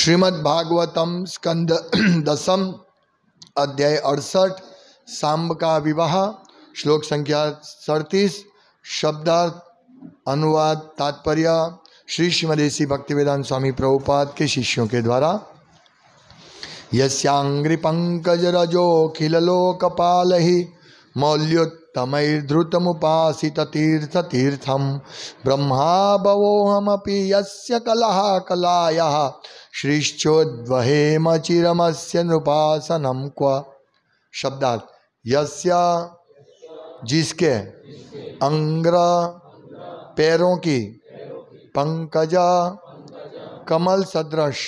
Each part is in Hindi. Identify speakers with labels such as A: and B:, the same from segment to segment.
A: श्रीमद्भागवतम स्कंद दसम अध्याय अड़सठ सांब का विवाह श्लोक संख्या सड़तीस शब्दार्थ अनुवाद तात्पर्य श्री श्रीमदेशी भक्तिवेदान स्वामी प्रभुपाद के शिष्यों के द्वारा यस्यांग्रिपंकजरजोखिलोकपाल ही मौल्योत् तमैर्धृतमुपासिततीर्थतीर्थं ब्रह्माभवोऽहमपि यस्य कलः कलायः से नृपासनं क्व शब्दात् यस्य जिसके अंग्र पैरों की पंकजा कमल सदृश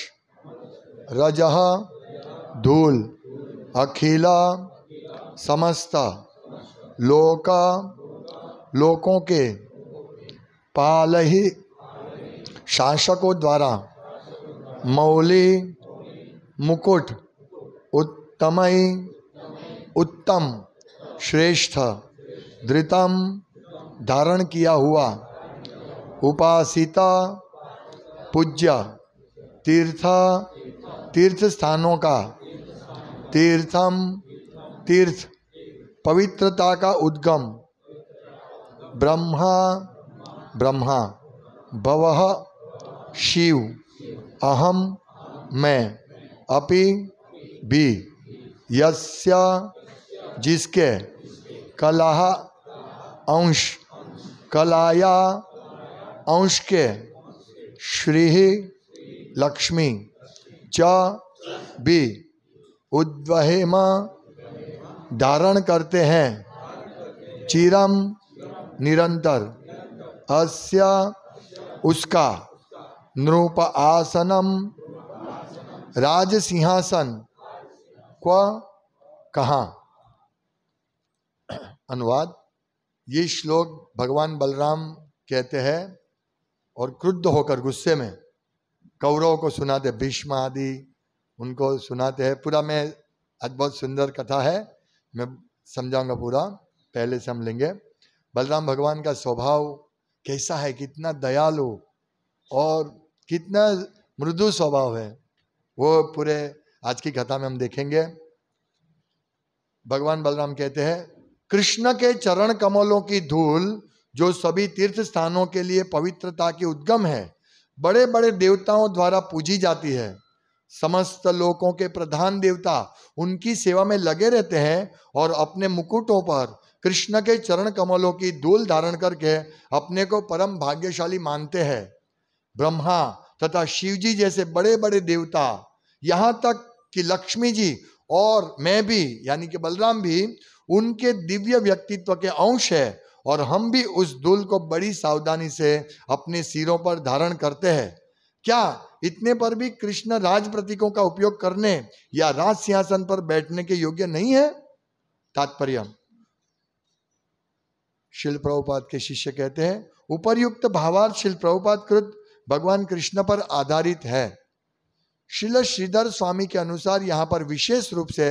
A: रजह धूल अखिला समस्ता लोका लोकों के ही शासकों द्वारा मौली मुकुट उत्तमय उत्तम श्रेष्ठ धृतम धारण किया हुआ उपासिता पूज्य तीर्थ तीर्थ स्थानों का तीर्थम तीर्थ पवित्रता का उद्गम ब्रह्मा ब्रह्मा भव शिव अहम मैं अपि भी यस्य जिसके कलाह अंश कलाया अंश के श्री लक्ष्मी च भी उद्वहेमा धारण करते हैं चिरम निरंतर अस्य उसका नृप आसनम राज सिंहासन क्व कहा अनुवाद ये श्लोक भगवान बलराम कहते हैं और क्रुद्ध होकर गुस्से में कौरव को सुनाते भीष्म आदि उनको सुनाते हैं पूरा में अद्भुत सुंदर कथा है मैं समझाऊंगा पूरा पहले से हम लेंगे बलराम भगवान का स्वभाव कैसा है कितना दयालु और कितना मृदु स्वभाव है वो पूरे आज की कथा में हम देखेंगे भगवान बलराम कहते हैं कृष्ण के चरण कमलों की धूल जो सभी तीर्थ स्थानों के लिए पवित्रता की उद्गम है बड़े बड़े देवताओं द्वारा पूजी जाती है समस्त लोकों के प्रधान देवता उनकी सेवा में लगे रहते हैं और अपने मुकुटों पर कृष्ण के चरण कमलों की धूल धारण करके अपने को परम भाग्यशाली मानते हैं ब्रह्मा तथा शिव जी जैसे बड़े बड़े देवता यहाँ तक कि लक्ष्मी जी और मैं भी यानी कि बलराम भी उनके दिव्य व्यक्तित्व के अंश है और हम भी उस धूल को बड़ी सावधानी से अपने सिरों पर धारण करते हैं क्या इतने पर भी कृष्ण राज प्रतीकों का उपयोग करने या राज सिंहासन पर बैठने के योग्य नहीं है तात्पर्य शिल प्रभुपाद के शिष्य कहते हैं उपरयुक्त भावार्थ शिल प्रभुपाद कृत भगवान कृष्ण पर आधारित है शिल श्रीधर स्वामी के अनुसार यहाँ पर विशेष रूप से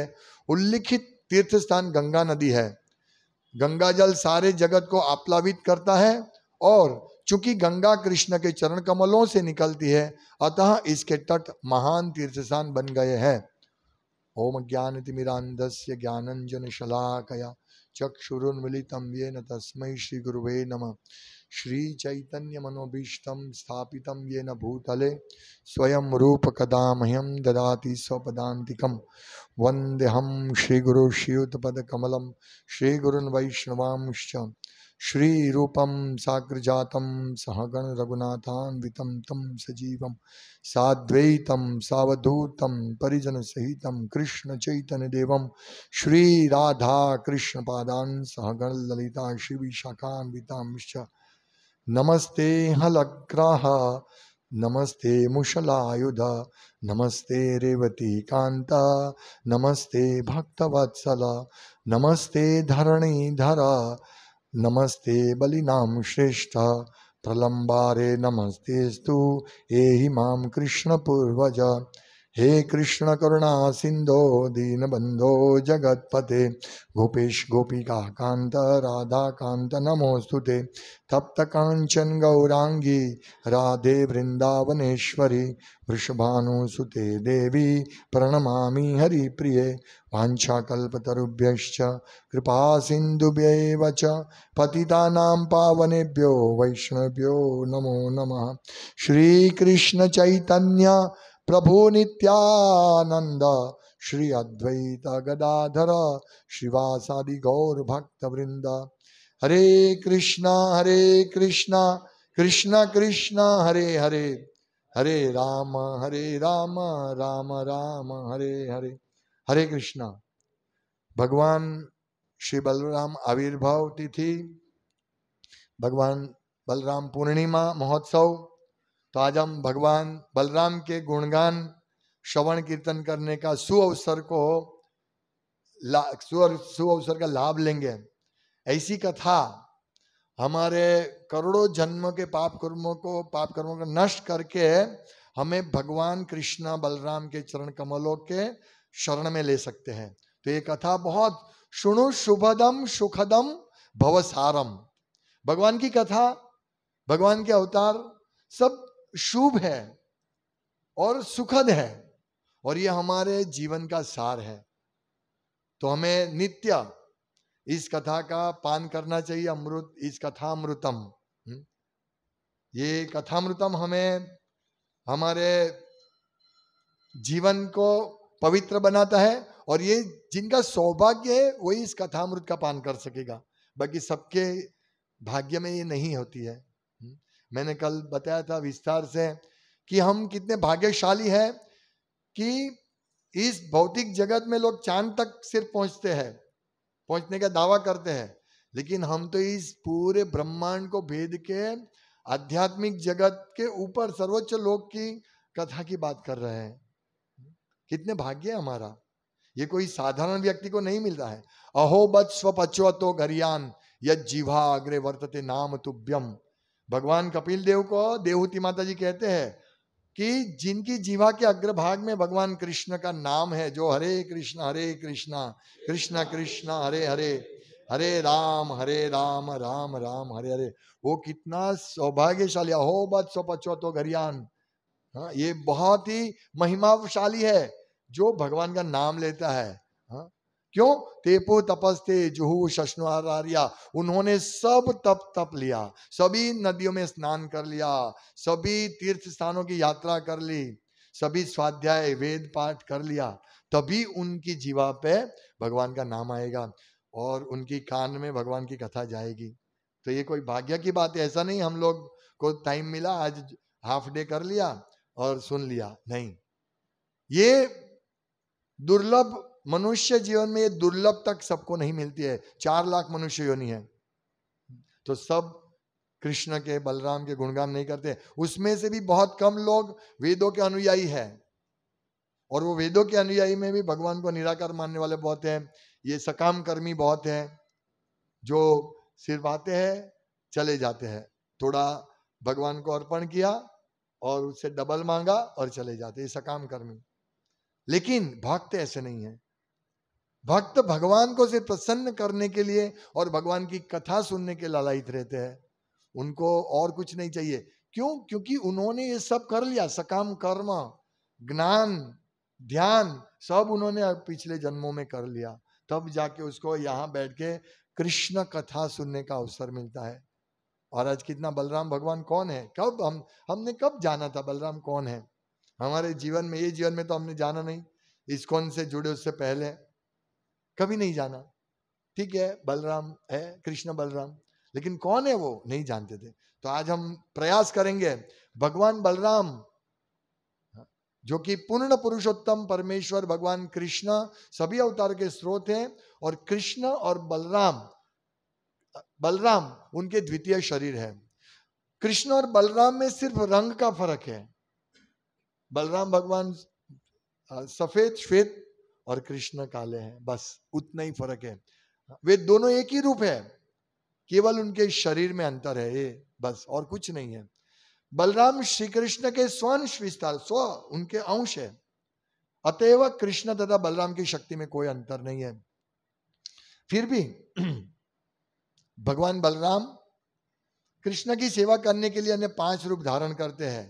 A: उल्लिखित तीर्थ स्थान गंगा नदी है गंगा जल सारे जगत को आप्लावित करता है और चूंकि गंगा कृष्ण के चरण कमलों से निकलती है अतः इसके तट महान तीर्थ स्थान बन गए हैं ओम ज्ञान तिमिरांधस्य ज्ञानंजन शलाकया गुरुवे नम श्री चैतन्य मनोभीष्ट स्थापित ये न भूतले स्वयं रूप मह्यं ददाति स्वपदान्तिकं वन्देऽहं श्रीगुरुश्रीयुतपदकमलं श्रीगुरुन् वैष्णवांश्च साग्र सहगण श्रीरूपं साग्रजातं सहगणरघुनाथान्वितं तं सजीवं साद्वैतं सावधूतं परिजनसहितं कृष्णचैतन्यदेवं श्रीराधाकृष्णपादान् सहगणललिता श्रीविशाखान्वितांश्च नमस्ते हलग्रह नमस्ते मुशलायुध नमस्ते रेवती कांता नमस्ते भक्तवत्सल नमस्ते धरणीधरा नमस्ते बलिनाम श्रेष्ठ प्रलंबारे नमस्ते स्तु ये माम कृष्ण पूर्वज हे कृष्ण करुणा सिंधो दीन बंधो जगतपते गोपेश गोपिका कांत राधा कांत नमोस्तुते तप्त कांचन गौरांगी राधे वृंदावनेश्वरी वृषभानुसुते देवी प्रणमा हरिप्रिय वाछाकुभ्य कृपा सिंधुभ्य पतिता पावनेभ्यो वैष्णवभ्यो नमो नम श्रीकृष्ण चैतन्य प्रभु नित्यानंद श्री अद्वैत गदाधर श्रीवासादि गौर भक्त वृंद हरे कृष्णा हरे कृष्णा कृष्णा कृष्णा हरे हरे हरे राम हरे राम राम राम हरे हरे हरे कृष्णा भगवान श्री बलराम आविर्भाव तिथि भगवान बलराम पूर्णिमा महोत्सव तो आज हम भगवान बलराम के गुणगान श्रवण कीर्तन करने का सुअवसर को सुअवसर का लाभ लेंगे ऐसी कथा हमारे करोड़ों जन्म के पाप कर्मों को पाप कर्मों को नष्ट करके हमें भगवान कृष्णा बलराम के चरण कमलों के शरण में ले सकते हैं तो ये कथा बहुत सुनु शुभदम सुखदम भवसारम भगवान की कथा भगवान के अवतार सब शुभ है और सुखद है और ये हमारे जीवन का सार है तो हमें नित्य इस कथा का पान करना चाहिए अमृत इस कथा अमृतम हम्म। ये कथामृतम हमें हमारे जीवन को पवित्र बनाता है और ये जिनका सौभाग्य है वही इस कथामृत का पान कर सकेगा बाकी सबके भाग्य में ये नहीं होती है मैंने कल बताया था विस्तार से कि हम कितने भाग्यशाली हैं कि इस भौतिक जगत में लोग चांद तक सिर्फ पहुंचते हैं पहुंचने का दावा करते हैं लेकिन हम तो इस पूरे ब्रह्मांड को भेद के आध्यात्मिक जगत के ऊपर सर्वोच्च लोक की कथा की बात कर रहे हैं कितने भाग्य है हमारा ये कोई साधारण व्यक्ति को नहीं मिल रहा है अहो बत स्वपचो तो घरियान यद जीवा अग्रे वर्तते नाम तुभ्यम भगवान कपिल देव को देवहूति माता जी कहते हैं कि जिनकी जीवा के अग्रभाग में भगवान कृष्ण का नाम है जो हरे कृष्ण हरे कृष्ण कृष्ण कृष्ण हरे हरे हरे राम हरे राम राम राम हरे हरे वो कितना सौभाग्यशाली हो बद सौ पचो तो घरियान हाँ ये बहुत ही महिमाशाली है जो भगवान का नाम लेता है क्यों तेपो तपस्ते जुहू शश्नुआर्या उन्होंने सब तप तप लिया सभी नदियों में स्नान कर लिया सभी तीर्थ स्थानों की यात्रा कर ली सभी स्वाध्याय वेद पाठ कर लिया तभी उनकी जीवा पे भगवान का नाम आएगा और उनकी कान में भगवान की कथा जाएगी तो ये कोई भाग्य की बात है ऐसा नहीं हम लोग को टाइम मिला आज हाफ डे कर लिया और सुन लिया नहीं ये दुर्लभ मनुष्य जीवन में ये दुर्लभ तक सबको नहीं मिलती है चार लाख मनुष्य योनि है तो सब कृष्ण के बलराम के गुणगान नहीं करते उसमें से भी बहुत कम लोग वेदों के अनुयायी है और वो वेदों के अनुयायी में भी भगवान को निराकार मानने वाले बहुत हैं ये सकाम कर्मी बहुत हैं जो सिर्फ आते हैं चले जाते हैं थोड़ा भगवान को अर्पण किया और उससे डबल मांगा और चले जाते ये सकाम कर्मी लेकिन भक्त ऐसे नहीं है भक्त भगवान को से प्रसन्न करने के लिए और भगवान की कथा सुनने के ललायित रहते हैं उनको और कुछ नहीं चाहिए क्यों क्योंकि उन्होंने ये सब कर लिया सकाम कर्म ज्ञान ध्यान सब उन्होंने पिछले जन्मों में कर लिया तब जाके उसको यहाँ बैठ के कृष्ण कथा सुनने का अवसर मिलता है और आज कितना बलराम भगवान कौन है कब हम हमने कब जाना था बलराम कौन है हमारे जीवन में ये जीवन में तो हमने जाना नहीं इस कौन से जुड़े उससे पहले कभी नहीं जाना ठीक है बलराम है कृष्ण बलराम लेकिन कौन है वो नहीं जानते थे तो आज हम प्रयास करेंगे भगवान बलराम जो कि पूर्ण पुरुषोत्तम परमेश्वर भगवान कृष्ण सभी अवतार के स्रोत हैं और कृष्ण और बलराम बलराम उनके द्वितीय शरीर है कृष्ण और बलराम में सिर्फ रंग का फर्क है बलराम भगवान सफेद श्वेत और कृष्ण काले हैं बस उतना ही फर्क है वे दोनों एक ही रूप है केवल उनके शरीर में अंतर है ये बस और कुछ नहीं है बलराम श्री कृष्ण के स्वांश विस्तार स्व उनके अंश है अतएव कृष्ण तथा बलराम की शक्ति में कोई अंतर नहीं है फिर भी भगवान बलराम कृष्ण की सेवा करने के लिए अन्य पांच रूप धारण करते हैं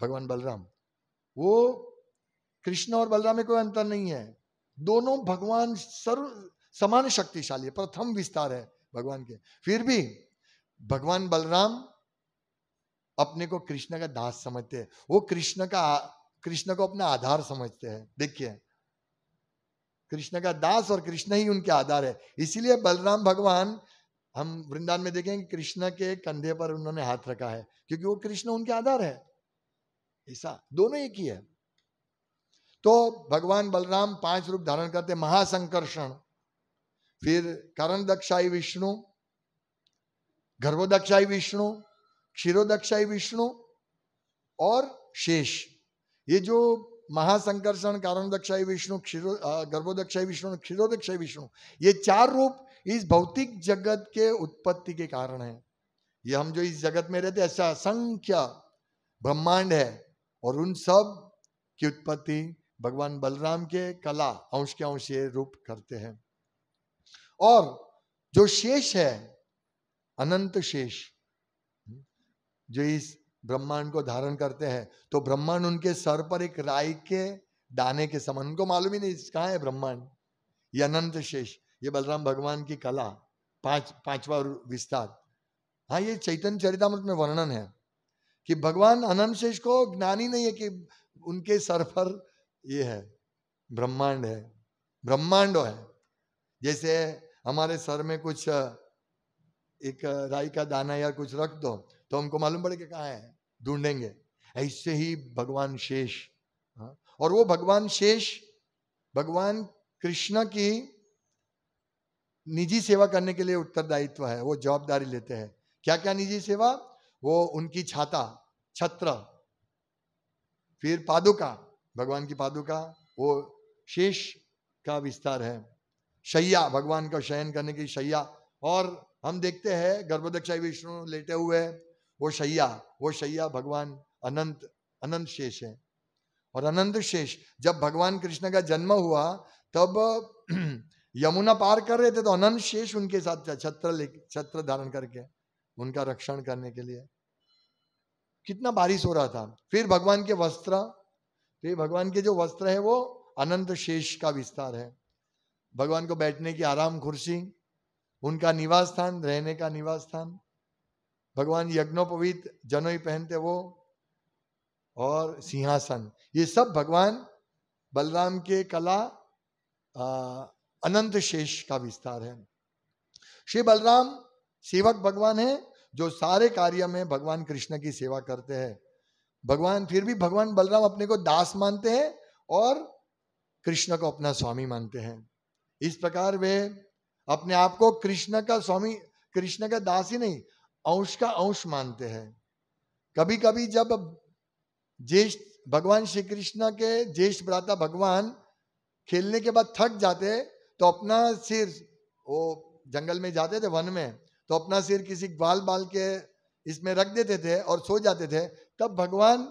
A: भगवान बलराम वो कृष्ण और बलराम में कोई अंतर नहीं है दोनों भगवान सर्व समान शक्तिशाली है प्रथम विस्तार है भगवान के फिर भी भगवान बलराम अपने को कृष्ण का दास समझते हैं वो कृष्ण का कृष्ण को अपना आधार समझते हैं देखिए कृष्ण का दास और कृष्ण ही उनके आधार है इसीलिए बलराम भगवान हम वृंदावन में देखेंगे कृष्ण के कंधे पर उन्होंने हाथ रखा है क्योंकि वो कृष्ण उनके आधार है ऐसा दोनों एक ही है तो भगवान बलराम पांच रूप धारण करते महासंकर्षण फिर करण दक्षाई विष्णु गर्भोदक्षाई विष्णु क्षीरोदक्षाई विष्णु और शेष ये जो महासंकर्षण कारण दक्षाई विष्णु क्षीरो गर्भोदक्षाई विष्णु क्षीरोदक्षाई विष्णु ये चार रूप इस भौतिक जगत के उत्पत्ति के कारण है ये हम जो इस जगत में रहते ऐसा असंख्य ब्रह्मांड है और उन सब की उत्पत्ति भगवान बलराम के कला अंश के अंश ये रूप करते हैं और जो शेष है अनंत शेष जो इस ब्रह्मांड को धारण करते हैं तो ब्रह्मांड उनके सर पर एक राय के दाने के समान उनको मालूम ही नहीं कहा है ब्रह्मांड ये अनंत शेष ये बलराम भगवान की कला पांच पांचवा विस्तार हाँ ये चैतन्य चरितमृत में वर्णन है कि भगवान अनंत शेष को ज्ञान ही नहीं है कि उनके सर पर ये है ब्रह्मांड है ब्रह्मांड है जैसे हमारे सर में कुछ एक राई का दाना या कुछ रख दो तो हमको मालूम पड़े कि कहाँ है ढूंढेंगे ऐसे ही भगवान शेष हाँ, और वो भगवान शेष भगवान कृष्ण की निजी सेवा करने के लिए उत्तरदायित्व है वो जवाबदारी लेते हैं क्या क्या निजी सेवा वो उनकी छाता छत्र फिर पादुका भगवान की पादुका वो शेष का विस्तार है शैया भगवान का शयन करने की शैया और हम देखते हैं गर्भदक्षा विष्णु लेटे हुए वो शैया वो शैया भगवान अनंत अनंत शेष है और अनंत शेष जब भगवान कृष्ण का जन्म हुआ तब यमुना पार कर रहे थे तो अनंत शेष उनके साथ छत्र छत्र धारण करके उनका रक्षण करने के लिए कितना बारिश हो रहा था फिर भगवान के वस्त्र तो ये भगवान के जो वस्त्र है वो अनंत शेष का विस्तार है भगवान को बैठने की आराम कुर्सी उनका निवास स्थान रहने का निवास स्थान भगवान यज्ञोपवीत जनो ही पहनते वो और सिंहासन ये सब भगवान बलराम के कला आ, अनंत शेष का विस्तार है श्री बलराम सेवक भगवान है जो सारे कार्य में भगवान कृष्ण की सेवा करते हैं भगवान फिर भी भगवान बलराम अपने को दास मानते हैं और कृष्ण को अपना स्वामी मानते हैं इस प्रकार वे अपने आप को कृष्ण का स्वामी कृष्ण का दास ही नहीं अंश का अंश मानते हैं कभी कभी जब ज्येष्ठ भगवान श्री कृष्ण के ज्येष्ठ भ्राता भगवान खेलने के बाद थक जाते तो अपना सिर वो जंगल में जाते थे वन में तो अपना सिर किसी ग्वाल बाल के इसमें रख देते थे और सो जाते थे तब भगवान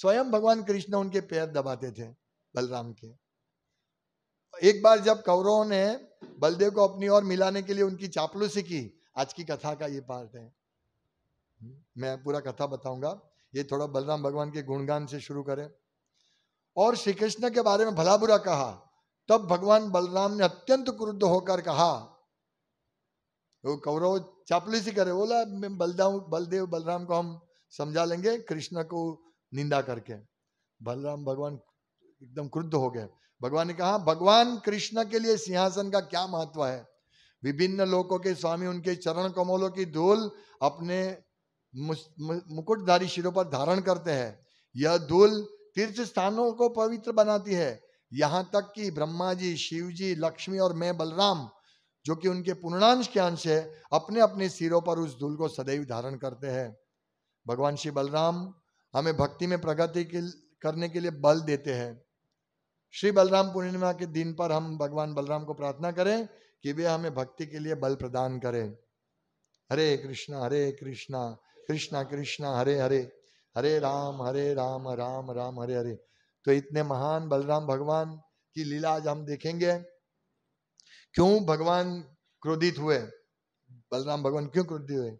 A: स्वयं भगवान कृष्ण उनके पैर दबाते थे बलराम के एक बार जब कौरवों ने बलदेव को अपनी ओर मिलाने के लिए उनकी चापलूसी की आज की कथा का ये पार्ट है मैं पूरा कथा बताऊंगा ये थोड़ा बलराम भगवान के गुणगान से शुरू करें और श्री कृष्ण के बारे में भला बुरा कहा तब भगवान बलराम ने अत्यंत क्रुद्ध होकर कहा वो कौरव चापलूसी करे बोला बलदेव बलराम को हम समझा लेंगे कृष्ण को निंदा करके बलराम भगवान एकदम क्रुद्ध हो गए भगवान ने कहा भगवान कृष्ण के लिए सिंहासन का क्या महत्व है विभिन्न लोगों के स्वामी उनके चरण कमलों की धूल अपने मुकुटधारी शिरों पर धारण करते हैं यह धूल तीर्थ स्थानों को पवित्र बनाती है यहाँ तक कि ब्रह्मा जी शिव जी लक्ष्मी और मैं बलराम जो कि उनके पूर्णांश के अंश है अपने अपने सिरों पर उस धूल को सदैव धारण करते हैं भगवान श्री बलराम हमें भक्ति में प्रगति के करने के लिए बल देते हैं श्री बलराम पूर्णिमा के दिन पर हम भगवान बलराम को प्रार्थना करें कि वे हमें भक्ति के लिए बल प्रदान करें हरे कृष्णा हरे कृष्णा कृष्णा कृष्णा हरे हरे हरे राम हरे राम राम राम हरे हरे तो इतने महान बलराम भगवान की लीला आज हम देखेंगे क्यों भगवान क्रोधित हुए बलराम भगवान क्यों क्रोधित हुए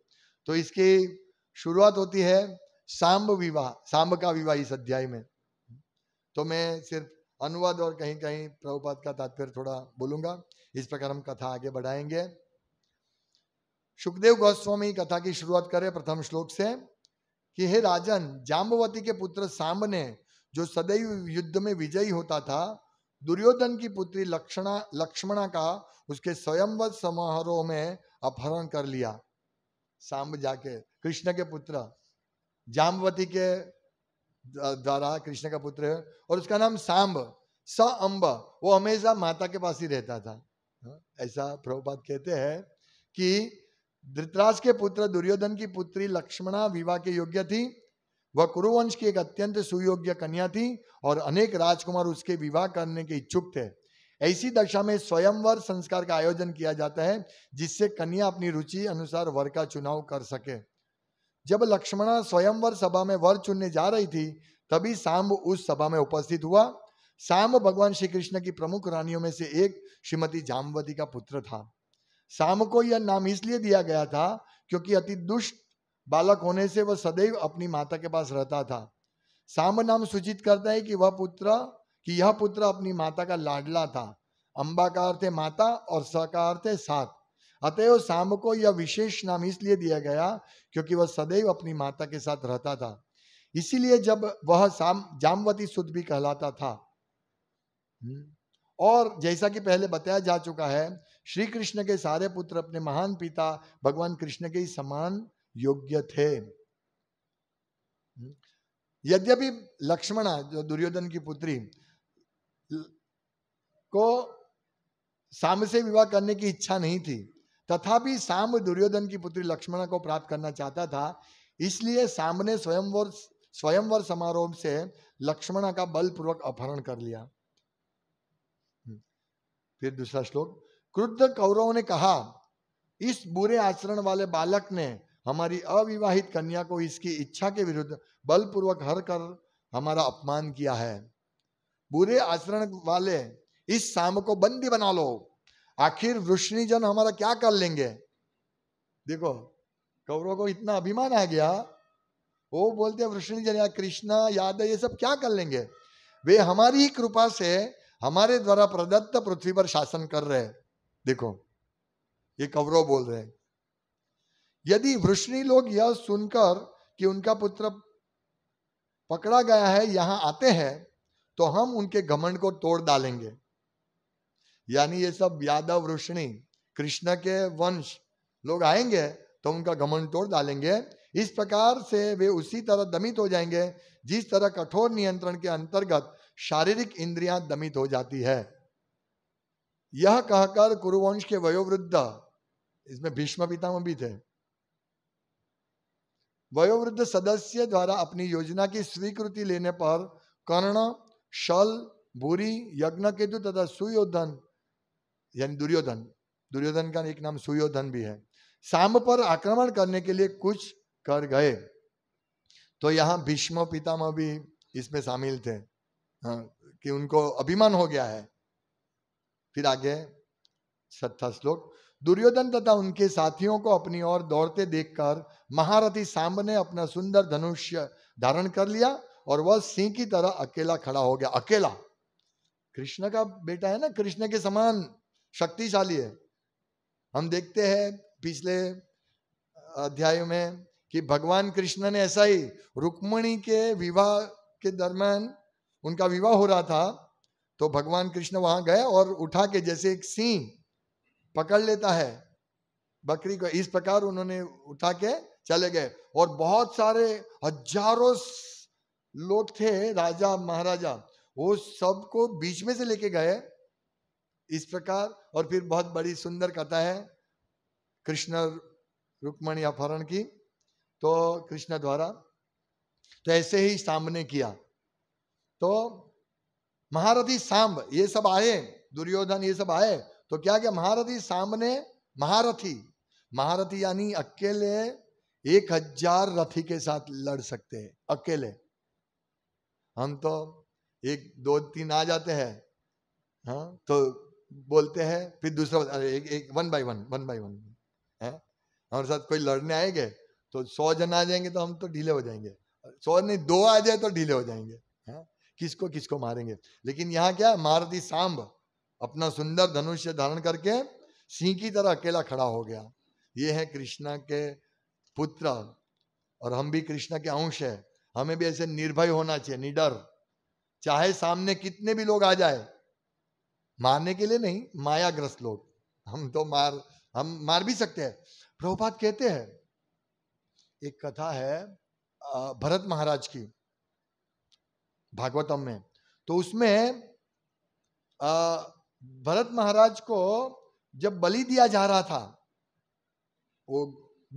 A: तो इसकी शुरुआत होती है सांब विवाह सांब का विवाह इस अध्याय में तो मैं सिर्फ अनुवाद और कहीं कहीं प्रभुपाद का तात्पर्य थोड़ा बोलूंगा इस प्रकार हम कथा आगे बढ़ाएंगे सुखदेव गोस्वामी कथा की शुरुआत करें प्रथम श्लोक से कि हे राजन जाम्बवती के पुत्र सांब ने जो सदैव युद्ध में विजयी होता था दुर्योधन की पुत्री लक्षणा लक्ष्मणा का उसके स्वयंवत समारोह में अपहरण कर लिया सांब जाके कृष्ण के पुत्र जामवती के द्वारा कृष्ण का पुत्र है और उसका नाम सांब स अम्ब वो हमेशा माता के पास ही रहता था हाँ, ऐसा प्रभुपात कहते हैं कि धृतराज के पुत्र दुर्योधन की पुत्री लक्ष्मणा विवाह के योग्य थी वह कुरुवंश की एक अत्यंत सुयोग्य कन्या थी और अनेक राजकुमार उसके विवाह करने के इच्छुक थे ऐसी दशा में स्वयंवर संस्कार का आयोजन किया जाता है जिससे कन्या अपनी रुचि अनुसार वर का चुनाव कर सके जब लक्ष्मणा स्वयंवर सभा में वर चुनने जा रही थी तभी सांब उस सभा में उपस्थित हुआ सांब भगवान श्री कृष्ण की प्रमुख रानियों में से एक श्रीमती जामवती का पुत्र था सांब को यह नाम इसलिए दिया गया था क्योंकि अति दुष्ट बालक होने से वह सदैव अपनी माता के पास रहता था सांब नाम सूचित करता है कि वह पुत्र कि यह पुत्र अपनी माता का लाडला था अंबा का अर्थ है माता और स का अर्थ है साथ अतएव शाम को यह विशेष नाम इसलिए दिया गया क्योंकि वह सदैव अपनी माता के साथ रहता था इसीलिए जब वह शाम जामवती सुद भी कहलाता था हम्म। और जैसा कि पहले बताया जा चुका है श्री कृष्ण के सारे पुत्र अपने महान पिता भगवान कृष्ण के समान योग्य थे हम्म। यद्यपि लक्ष्मणा जो दुर्योधन की पुत्री को साम से विवाह करने की इच्छा नहीं थी तथापि साम दुर्योधन की पुत्री लक्ष्मण को प्राप्त करना चाहता था इसलिए साम ने स्वयंवर स्वयंवर समारोह से लक्ष्मण का बलपूर्वक अपहरण कर लिया हम्म। फिर दूसरा श्लोक क्रुद्ध कौरवों ने कहा इस बुरे आचरण वाले बालक ने हमारी अविवाहित कन्या को इसकी इच्छा के विरुद्ध बलपूर्वक हर कर हमारा अपमान किया है बुरे आचरण वाले इस शाम को बंदी बना लो आखिर वृष्णि जन हमारा क्या कर लेंगे देखो कौरव को इतना अभिमान आ गया वो बोलते वृष्णि जन या कृष्णा यादव ये सब क्या कर लेंगे वे हमारी कृपा से हमारे द्वारा प्रदत्त पृथ्वी पर शासन कर रहे देखो ये कौरव बोल रहे यदि वृष्णि लोग यह सुनकर कि उनका पुत्र पकड़ा गया है यहां आते हैं तो हम उनके घमंड को तोड़ डालेंगे यानी ये सब यादव रोशनी कृष्ण के वंश लोग आएंगे तो उनका घमन तोड़ डालेंगे इस प्रकार से वे उसी तरह दमित हो जाएंगे जिस तरह कठोर नियंत्रण के अंतर्गत शारीरिक इंद्रियां दमित हो जाती है यह कहकर कुरुवंश के वयोवृद्ध इसमें भीष्म पितामह भी थे वयोवृद्ध सदस्य द्वारा अपनी योजना की स्वीकृति लेने पर कर्ण शल भूरी यज्ञ केतु तथा सुयोधन यानी दुर्योधन दुर्योधन का एक नाम सुयोधन भी है शाम पर आक्रमण करने के लिए कुछ कर गए तो यहाँ भीष्म पितामह भी इसमें शामिल थे हाँ, कि उनको अभिमान हो गया है फिर आगे सत्ता श्लोक दुर्योधन तथा उनके साथियों को अपनी ओर दौड़ते देखकर महारथी सांब ने अपना सुंदर धनुष धारण कर लिया और वह सिंह की तरह अकेला खड़ा हो गया अकेला कृष्ण का बेटा है ना कृष्ण के समान शक्तिशाली है हम देखते हैं पिछले अध्याय में कि भगवान कृष्ण ने ऐसा ही रुक्मणी के विवाह के दरमियान उनका विवाह हो रहा था तो भगवान कृष्ण वहां गए और उठा के जैसे एक सिंह पकड़ लेता है बकरी को इस प्रकार उन्होंने उठा के चले गए और बहुत सारे हजारों लोग थे राजा महाराजा वो सबको बीच में से लेके गए इस प्रकार और फिर बहुत बड़ी सुंदर कथा है कृष्ण रुक्मणी अपहरण की तो कृष्ण द्वारा तो ऐसे ही सामने किया तो महारथी सांब ये सब आए दुर्योधन ये सब आए तो क्या क्या महारथी सामने महारथी महारथी यानी अकेले एक हजार रथी के साथ लड़ सकते हैं अकेले हम तो एक दो तीन आ जाते हैं हाँ तो बोलते हैं फिर दूसरा एक, एक one by one one by one है हमारे साथ कोई लड़ने आएंगे तो सौ जन आ जाएंगे तो हम तो ढीले हो जाएंगे सौ नहीं दो आ जाए तो ढीले हो जाएंगे है किसको किसको मारेंगे लेकिन यहाँ क्या मारती सांब अपना सुंदर धनुष धारण करके सिंह की तरह अकेला खड़ा हो गया ये है कृष्णा के पुत्र और हम भी कृष्णा के अंश है हमें भी ऐसे निर्भय होना चाहिए निडर चाहे सामने कितने भी लोग आ जाए मारने के लिए नहीं मायाग्रस्त लोग हम तो मार हम मार भी सकते हैं प्रभुपात कहते हैं एक कथा है भरत महाराज की भागवतम में तो उसमें भरत महाराज को जब बलि दिया जा रहा था वो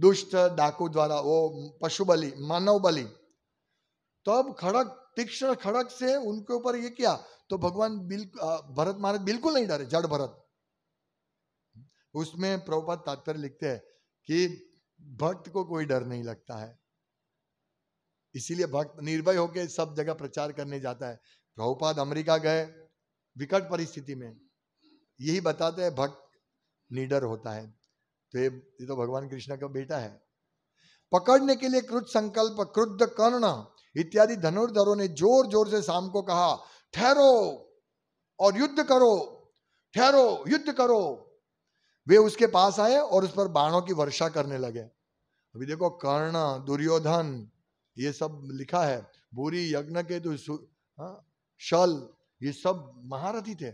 A: दुष्ट डाकू द्वारा वो पशु बलि मानव बलि तब तो खड़क तीक्ष्ण खड़क से उनके ऊपर ये किया तो भगवान भरत महाराज बिल्कुल नहीं डरे जड़ भरत उसमें प्रभुपाद तात्पर्य लिखते हैं कि भक्त को कोई डर नहीं लगता है इसीलिए भक्त निर्भय होकर सब जगह प्रचार करने जाता है प्रभुपाद अमेरिका गए विकट परिस्थिति में यही बताते हैं भक्त निडर होता है तो ये ये तो भगवान कृष्ण का बेटा है पकड़ने के लिए कृत संकल्प क्रुद्ध कर्ण इत्यादि धनुर्धरों ने जोर जोर से शाम को कहा ठहरो और युद्ध करो ठहरो युद्ध करो वे उसके पास आए और उस पर बाणों की वर्षा करने लगे अभी देखो कर्ण दुर्योधन ये सब लिखा है बुरी यज्ञ के तो हाँ, शल ये सब महारथी थे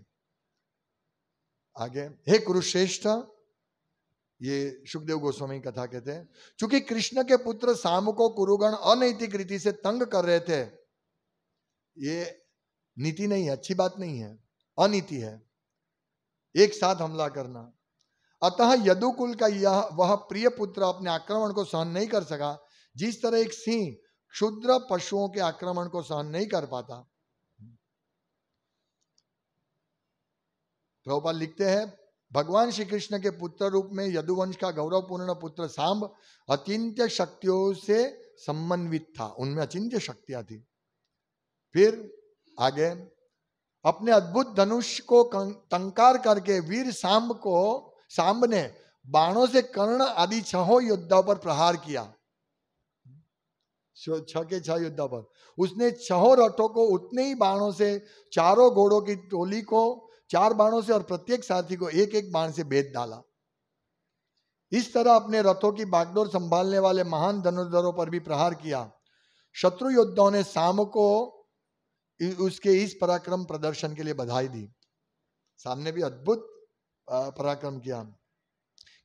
A: आगे हे कुरुश्रेष्ठ ये सुखदेव गोस्वामी कथा कहते हैं चूंकि कृष्ण के पुत्र साम को कुरुगण अनैतिक रीति से तंग कर रहे थे ये नीति नहीं है अच्छी बात नहीं है अनीति है एक साथ हमला करना अतः यदुकुल का यह वह प्रिय पुत्र अपने आक्रमण को सहन नहीं कर सका जिस तरह एक सिंह क्षुद्र पशुओं के आक्रमण को सहन नहीं कर पाता प्रभुपाल लिखते हैं भगवान श्री कृष्ण के पुत्र रूप में यदुवंश का गौरवपूर्ण पुत्र सांब अचिंत्य शक्तियों से समन्वित था उनमें अचिंत्य शक्तियां थी फिर आगे अपने अद्भुत धनुष को तंकार करके वीर सांब को सांब ने बाणों से कर्ण आदि छह योद्धाओं पर प्रहार किया छ के छह योद्धा पर उसने छह रथों को उतने ही बाणों से चारों घोड़ों की टोली को चार बाणों से और प्रत्येक सारथी को एक एक बाण से भेद डाला इस तरह अपने रथों की बागडोर संभालने वाले महान धनुर्धरों पर भी प्रहार किया शत्रु योद्धाओं ने शाम को उसके इस पराक्रम प्रदर्शन के लिए बधाई दी सामने भी अद्भुत पराक्रम किया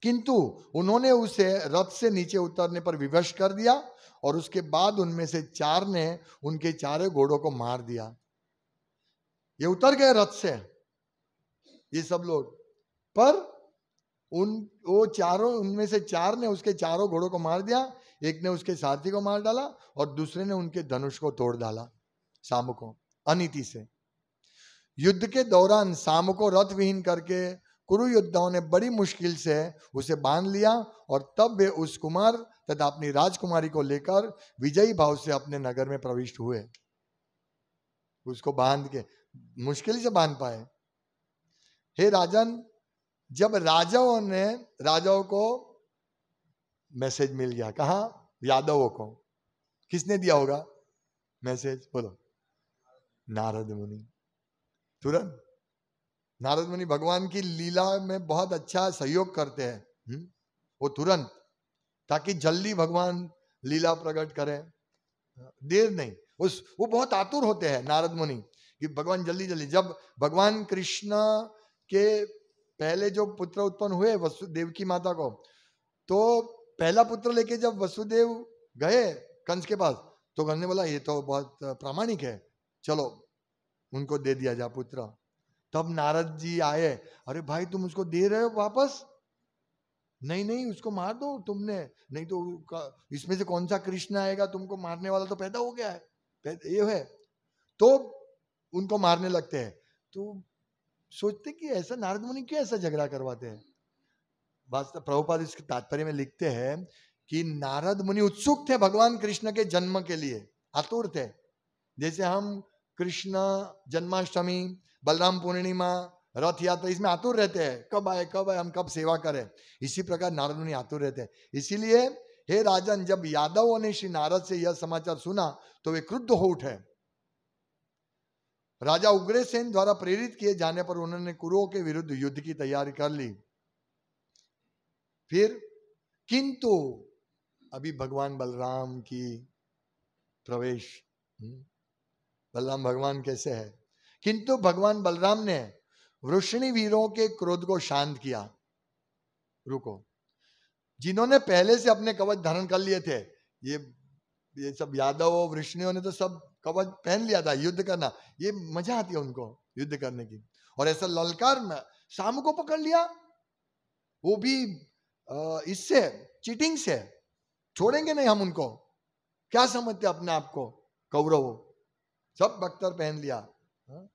A: किंतु उन्होंने उसे रथ से नीचे उतरने पर विवश कर दिया और उसके बाद उनमें से चार ने उनके चारों घोड़ों को मार दिया ये उतर गए रथ से ये सब लोग पर उन वो चारों उनमें से चार ने उसके चारों घोड़ों को मार दिया एक ने उसके साथी को मार डाला और दूसरे ने उनके धनुष को तोड़ डाला शाम को अनिति से युद्ध के दौरान शाम को रथ विहीन करके कुरु योद्धाओं ने बड़ी मुश्किल से उसे बांध लिया और तब वे उस कुमार तथा अपनी राजकुमारी को लेकर विजयी भाव से अपने नगर में प्रविष्ट हुए उसको बांध के मुश्किल से बांध पाए हे राजन जब राजाओं ने राजाओं को मैसेज मिल गया कहा यादवों को किसने दिया होगा मैसेज बोलो नारद मुनि तुरंत नारद मुनि भगवान की लीला में बहुत अच्छा सहयोग करते हैं हम्म, वो तुरंत ताकि जल्दी भगवान लीला प्रकट करें देर नहीं उस वो बहुत आतुर होते हैं नारद मुनि कि भगवान जल्दी जल्दी जब भगवान कृष्ण के पहले जो पुत्र उत्पन्न हुए वसुदेव की माता को तो पहला पुत्र लेके जब वसुदेव गए कंस के पास तो कंस ने बोला ये तो बहुत प्रामाणिक है चलो उनको दे दिया जा पुत्र तब नारद जी आए अरे भाई तुम उसको दे रहे हो वापस नहीं नहीं उसको मार दो तुमने नहीं तो इसमें से कौन सा कृष्ण आएगा तुमको मारने वाला तो पैदा हो गया है ये है तो उनको मारने लगते हैं तो सोचते कि ऐसा नारद मुनि क्यों ऐसा झगड़ा करवाते हैं वास्तव प्रभुपाद इसके तात्पर्य में लिखते हैं कि नारद मुनि उत्सुक थे भगवान कृष्ण के जन्म के लिए आतुर थे जैसे हम कृष्ण जन्माष्टमी बलराम पूर्णिमा रथ यात्रा इसमें आतुर रहते हैं कब आए कब आए हम कब सेवा करें इसी प्रकार नारद मुनि आतुर रहते हैं इसीलिए हे राजन जब यादवों ने श्री नारद से यह समाचार सुना तो वे क्रुद्ध हो उठे राजा उग्रसेन द्वारा प्रेरित किए जाने पर उन्होंने कुरुओं के विरुद्ध युद्ध की तैयारी कर ली फिर किंतु अभी भगवान बलराम की प्रवेश हम्म, बलराम भगवान कैसे है किंतु भगवान बलराम ने वृष्णि वीरों के क्रोध को शांत किया रुको जिन्होंने पहले से अपने कवच धारण कर लिए थे ये ये सब यादव वृष्णियों ने तो सब कवच पहन लिया था युद्ध करना ये मजा आती है उनको युद्ध करने की और ऐसा ललकार में शाम को पकड़ लिया वो भी इससे चीटिंग से छोड़ेंगे नहीं हम उनको क्या समझते अपने आप को कौरव सब बख्तर पहन लिया हाँ।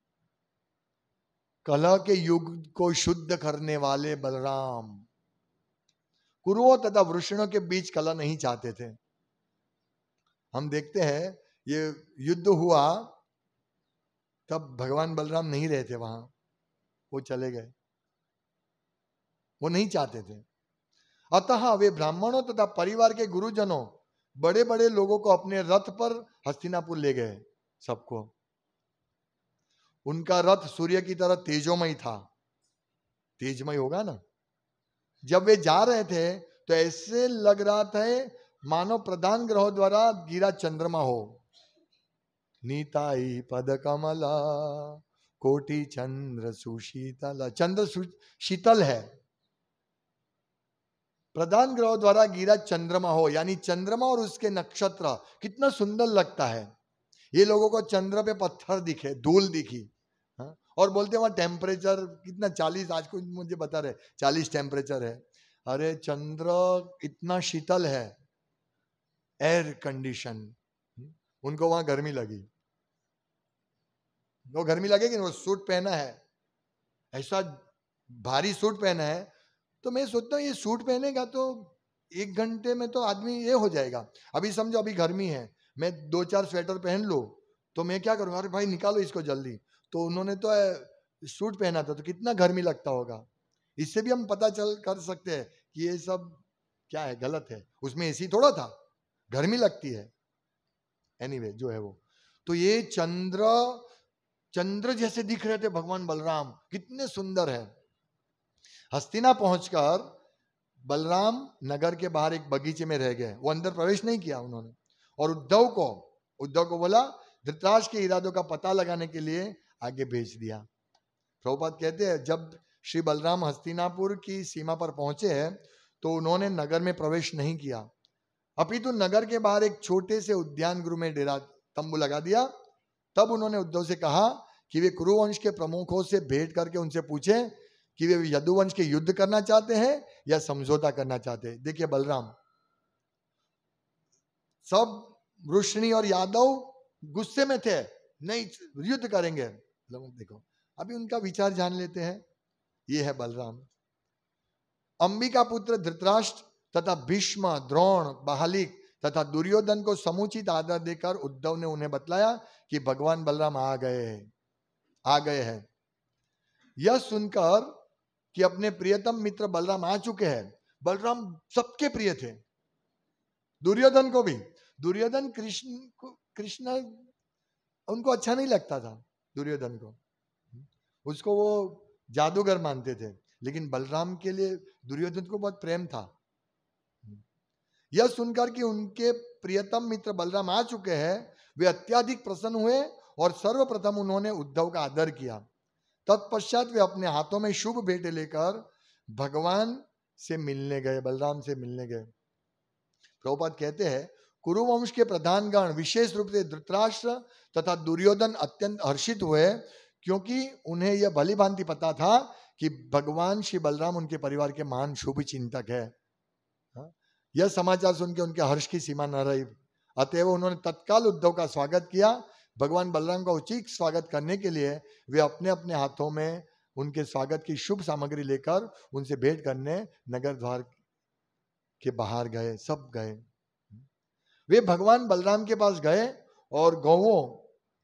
A: कला के युग को शुद्ध करने वाले बलराम कुरुओं तथा वृषणों के बीच कला नहीं चाहते थे हम देखते हैं ये युद्ध हुआ तब भगवान बलराम नहीं रहे थे वहां वो चले गए वो नहीं चाहते थे अतः वे ब्राह्मणों तथा परिवार के गुरुजनों बड़े बड़े लोगों को अपने रथ पर हस्तिनापुर ले गए सबको उनका रथ सूर्य की तरह तेजोमय था तेजमय होगा ना जब वे जा रहे थे तो ऐसे लग रहा था मानव प्रधान ग्रहों द्वारा गिरा चंद्रमा हो नीताई पद कमला कोटि चंद्र सुशीतल चंद्र शीतल है प्रधान ग्रह द्वारा गिरा चंद्रमा हो यानी चंद्रमा और उसके नक्षत्र कितना सुंदर लगता है ये लोगों को चंद्र पे पत्थर दिखे धूल दिखी हा? और बोलते वहां टेम्परेचर कितना चालीस आज कुछ मुझे बता रहे चालीस टेम्परेचर है अरे चंद्र इतना शीतल है एयर कंडीशन उनको वहां गर्मी लगी वो गर्मी लगेगी वो सूट पहना है ऐसा भारी सूट पहना है तो मैं सोचता हूँ ये सूट पहनेगा तो एक घंटे में तो आदमी ये हो जाएगा अभी समझो अभी गर्मी है मैं दो चार स्वेटर पहन लो तो मैं क्या करूँगा अरे भाई निकालो इसको जल्दी तो उन्होंने तो सूट पहना था तो कितना गर्मी लगता होगा इससे भी हम पता चल कर सकते हैं कि ये सब क्या है गलत है उसमें ए थोड़ा था गर्मी लगती है एनी anyway, जो है वो तो ये चंद्र चंद्र जैसे दिख रहे थे भगवान बलराम कितने सुंदर है हस्तिना पहुंचकर बलराम नगर के बाहर एक बगीचे में रह गए वो अंदर प्रवेश नहीं किया उन्होंने और उद्धव को उद्धव को बोला धृतराज के इरादों का पता लगाने के लिए आगे भेज दिया प्रभुपाद कहते हैं जब श्री बलराम हस्तिनापुर की सीमा पर पहुंचे हैं तो उन्होंने नगर में प्रवेश नहीं किया अपितु तो नगर के बाहर एक छोटे से उद्यान गुरु में डेरा तंबू लगा दिया तब उन्होंने उद्धव से कहा कि वे कुरुवंश के प्रमुखों से भेंट करके उनसे पूछे कि वे यदुवंश के युद्ध करना चाहते हैं या समझौता करना चाहते हैं देखिए बलराम सब रुष्णी और यादव गुस्से में थे नहीं युद्ध करेंगे देखो अभी उनका विचार जान लेते हैं ये है बलराम अंबिका पुत्र धृतराष्ट्र तथा भीष्म द्रोण बहालिक तथा दुर्योधन को समुचित आदर देकर उद्धव ने उन्हें बतलाया कि भगवान बलराम आ गए आ गए हैं यह सुनकर कि अपने प्रियतम मित्र बलराम आ चुके हैं बलराम सबके प्रिय थे दुर्योधन को भी दुर्योधन कृष्ण कृष्ण उनको अच्छा नहीं लगता था दुर्योधन को उसको वो जादूगर मानते थे लेकिन बलराम के लिए दुर्योधन को बहुत प्रेम था यह सुनकर कि उनके प्रियतम मित्र बलराम आ चुके हैं वे अत्याधिक प्रसन्न हुए और सर्वप्रथम उन्होंने उद्धव का आदर किया तत्पश्चात वे अपने हाथों में शुभ भेटे लेकर भगवान से मिलने गए बलराम से मिलने गए प्रभुपात कहते हैं कुरुवंश के प्रधानगण विशेष रूप से धृतराष्ट्र तथा दुर्योधन अत्यंत हर्षित हुए क्योंकि उन्हें यह भली भांति पता था कि भगवान श्री बलराम उनके परिवार के महान शुभ चिंतक है यह समाचार सुन के उनके हर्ष की सीमा न रही अतएव उन्होंने तत्काल उद्धव का स्वागत किया भगवान बलराम का उचित स्वागत करने के लिए वे अपने अपने हाथों में उनके स्वागत की शुभ सामग्री लेकर उनसे भेंट करने नगर द्वार के बाहर गए सब गए वे भगवान बलराम के पास गए और गौवों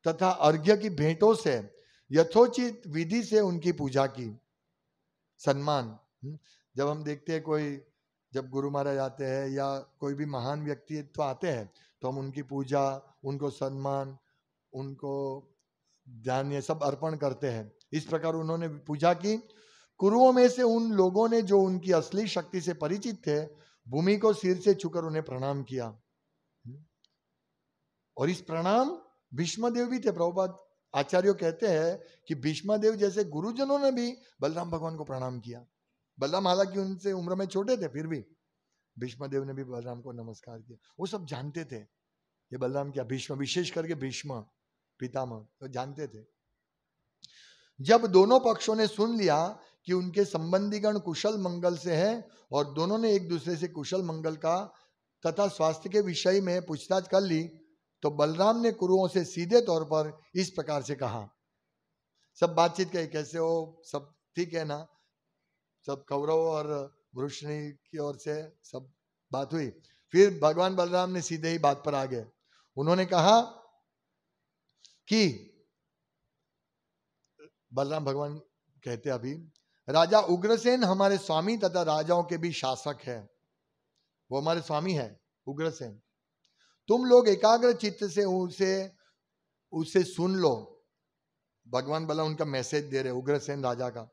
A: तथा अर्घ्य की भेंटों से यथोचित विधि से उनकी पूजा की सम्मान जब हम देखते हैं कोई जब गुरु महाराज आते हैं या कोई भी महान व्यक्तित्व आते हैं तो हम उनकी पूजा उनको सम्मान उनको ध्यान ये सब अर्पण करते हैं इस प्रकार उन्होंने पूजा की कुरुओं में से उन लोगों ने जो उनकी असली शक्ति से परिचित थे भूमि को सिर से छुकर उन्हें प्रणाम किया और इस प्रणाम भीष्मदेव भी थे प्रभुपाद आचार्य कहते हैं कि भीष्मदेव जैसे गुरुजनों ने भी बलराम भगवान को प्रणाम किया बलराम हालांकि उनसे उम्र में छोटे थे फिर भी भीष्म देव ने भी बलराम को नमस्कार किया वो सब जानते थे ये बलराम क्या भीष्म विशेष करके भीष्म पितामह तो जानते थे जब दोनों पक्षों ने सुन लिया कि उनके संबंधीगण कुशल मंगल से हैं और दोनों ने एक दूसरे से कुशल मंगल का तथा स्वास्थ्य के विषय में पूछताछ कर ली तो बलराम ने कुरुओं से सीधे तौर पर इस प्रकार से कहा सब बातचीत कही कैसे हो सब ठीक है ना सब कौरव और वृष्णि की ओर से सब बात हुई फिर भगवान बलराम ने सीधे ही बात पर आ गए उन्होंने कहा कि बलराम भगवान कहते अभी राजा उग्रसेन हमारे स्वामी तथा राजाओं के भी शासक है वो हमारे स्वामी है उग्रसेन तुम लोग एकाग्र चित्त से उसे उसे सुन लो भगवान बला उनका मैसेज दे रहे उग्रसेन राजा का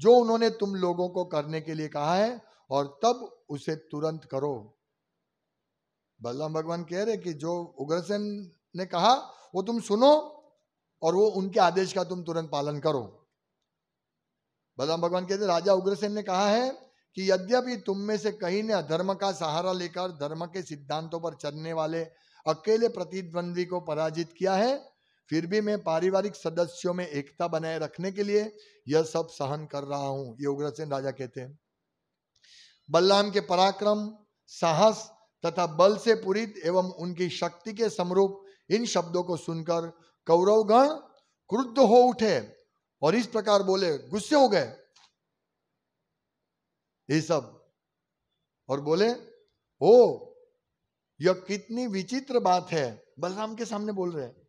A: जो उन्होंने तुम लोगों को करने के लिए कहा है और तब उसे तुरंत करो बलराम भगवान कह रहे कि जो उग्रसेन ने कहा वो तुम सुनो और वो उनके आदेश का तुम तुरंत पालन करो बलराम भगवान कहते राजा उग्रसेन ने कहा है कि यद्यपि तुम में से कहीं ने अधर्म का सहारा लेकर धर्म के सिद्धांतों पर चलने वाले अकेले प्रतिद्वंद्वी को पराजित किया है फिर भी मैं पारिवारिक सदस्यों में एकता बनाए रखने के लिए यह सब सहन कर रहा हूं ये उग्रसेन राजा कहते हैं बल्लाम के पराक्रम साहस तथा बल से पूरित एवं उनकी शक्ति के समरूप इन शब्दों को सुनकर कौरवगण क्रुद्ध हो उठे और इस प्रकार बोले गुस्से हो गए ये सब और बोले ओ यह कितनी विचित्र बात है बलराम के सामने बोल रहे हैं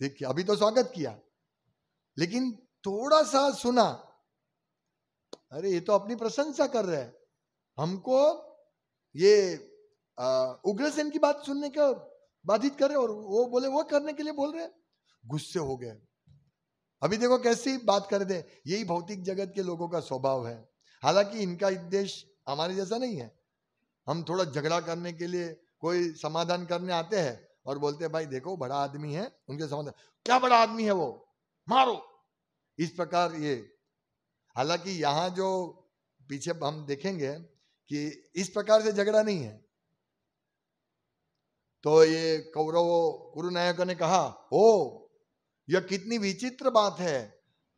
A: देखिए अभी तो स्वागत किया लेकिन थोड़ा सा सुना अरे ये तो अपनी प्रशंसा कर रहे हैं हमको ये उग्रसेन की बात सुनने का बाधित कर रहे और वो बोले वो करने के लिए बोल रहे गुस्से हो गए अभी देखो कैसी बात कर दे यही भौतिक जगत के लोगों का स्वभाव है हालांकि इनका उद्देश्य हमारे जैसा नहीं है हम थोड़ा झगड़ा करने के लिए कोई समाधान करने आते हैं और बोलते हैं भाई देखो बड़ा आदमी है उनके समझ क्या बड़ा आदमी है वो मारो इस प्रकार ये हालांकि यहाँ जो पीछे हम देखेंगे कि इस प्रकार से झगड़ा नहीं है तो ये कौरव गुरु नायक ने कहा ओ यह कितनी विचित्र बात है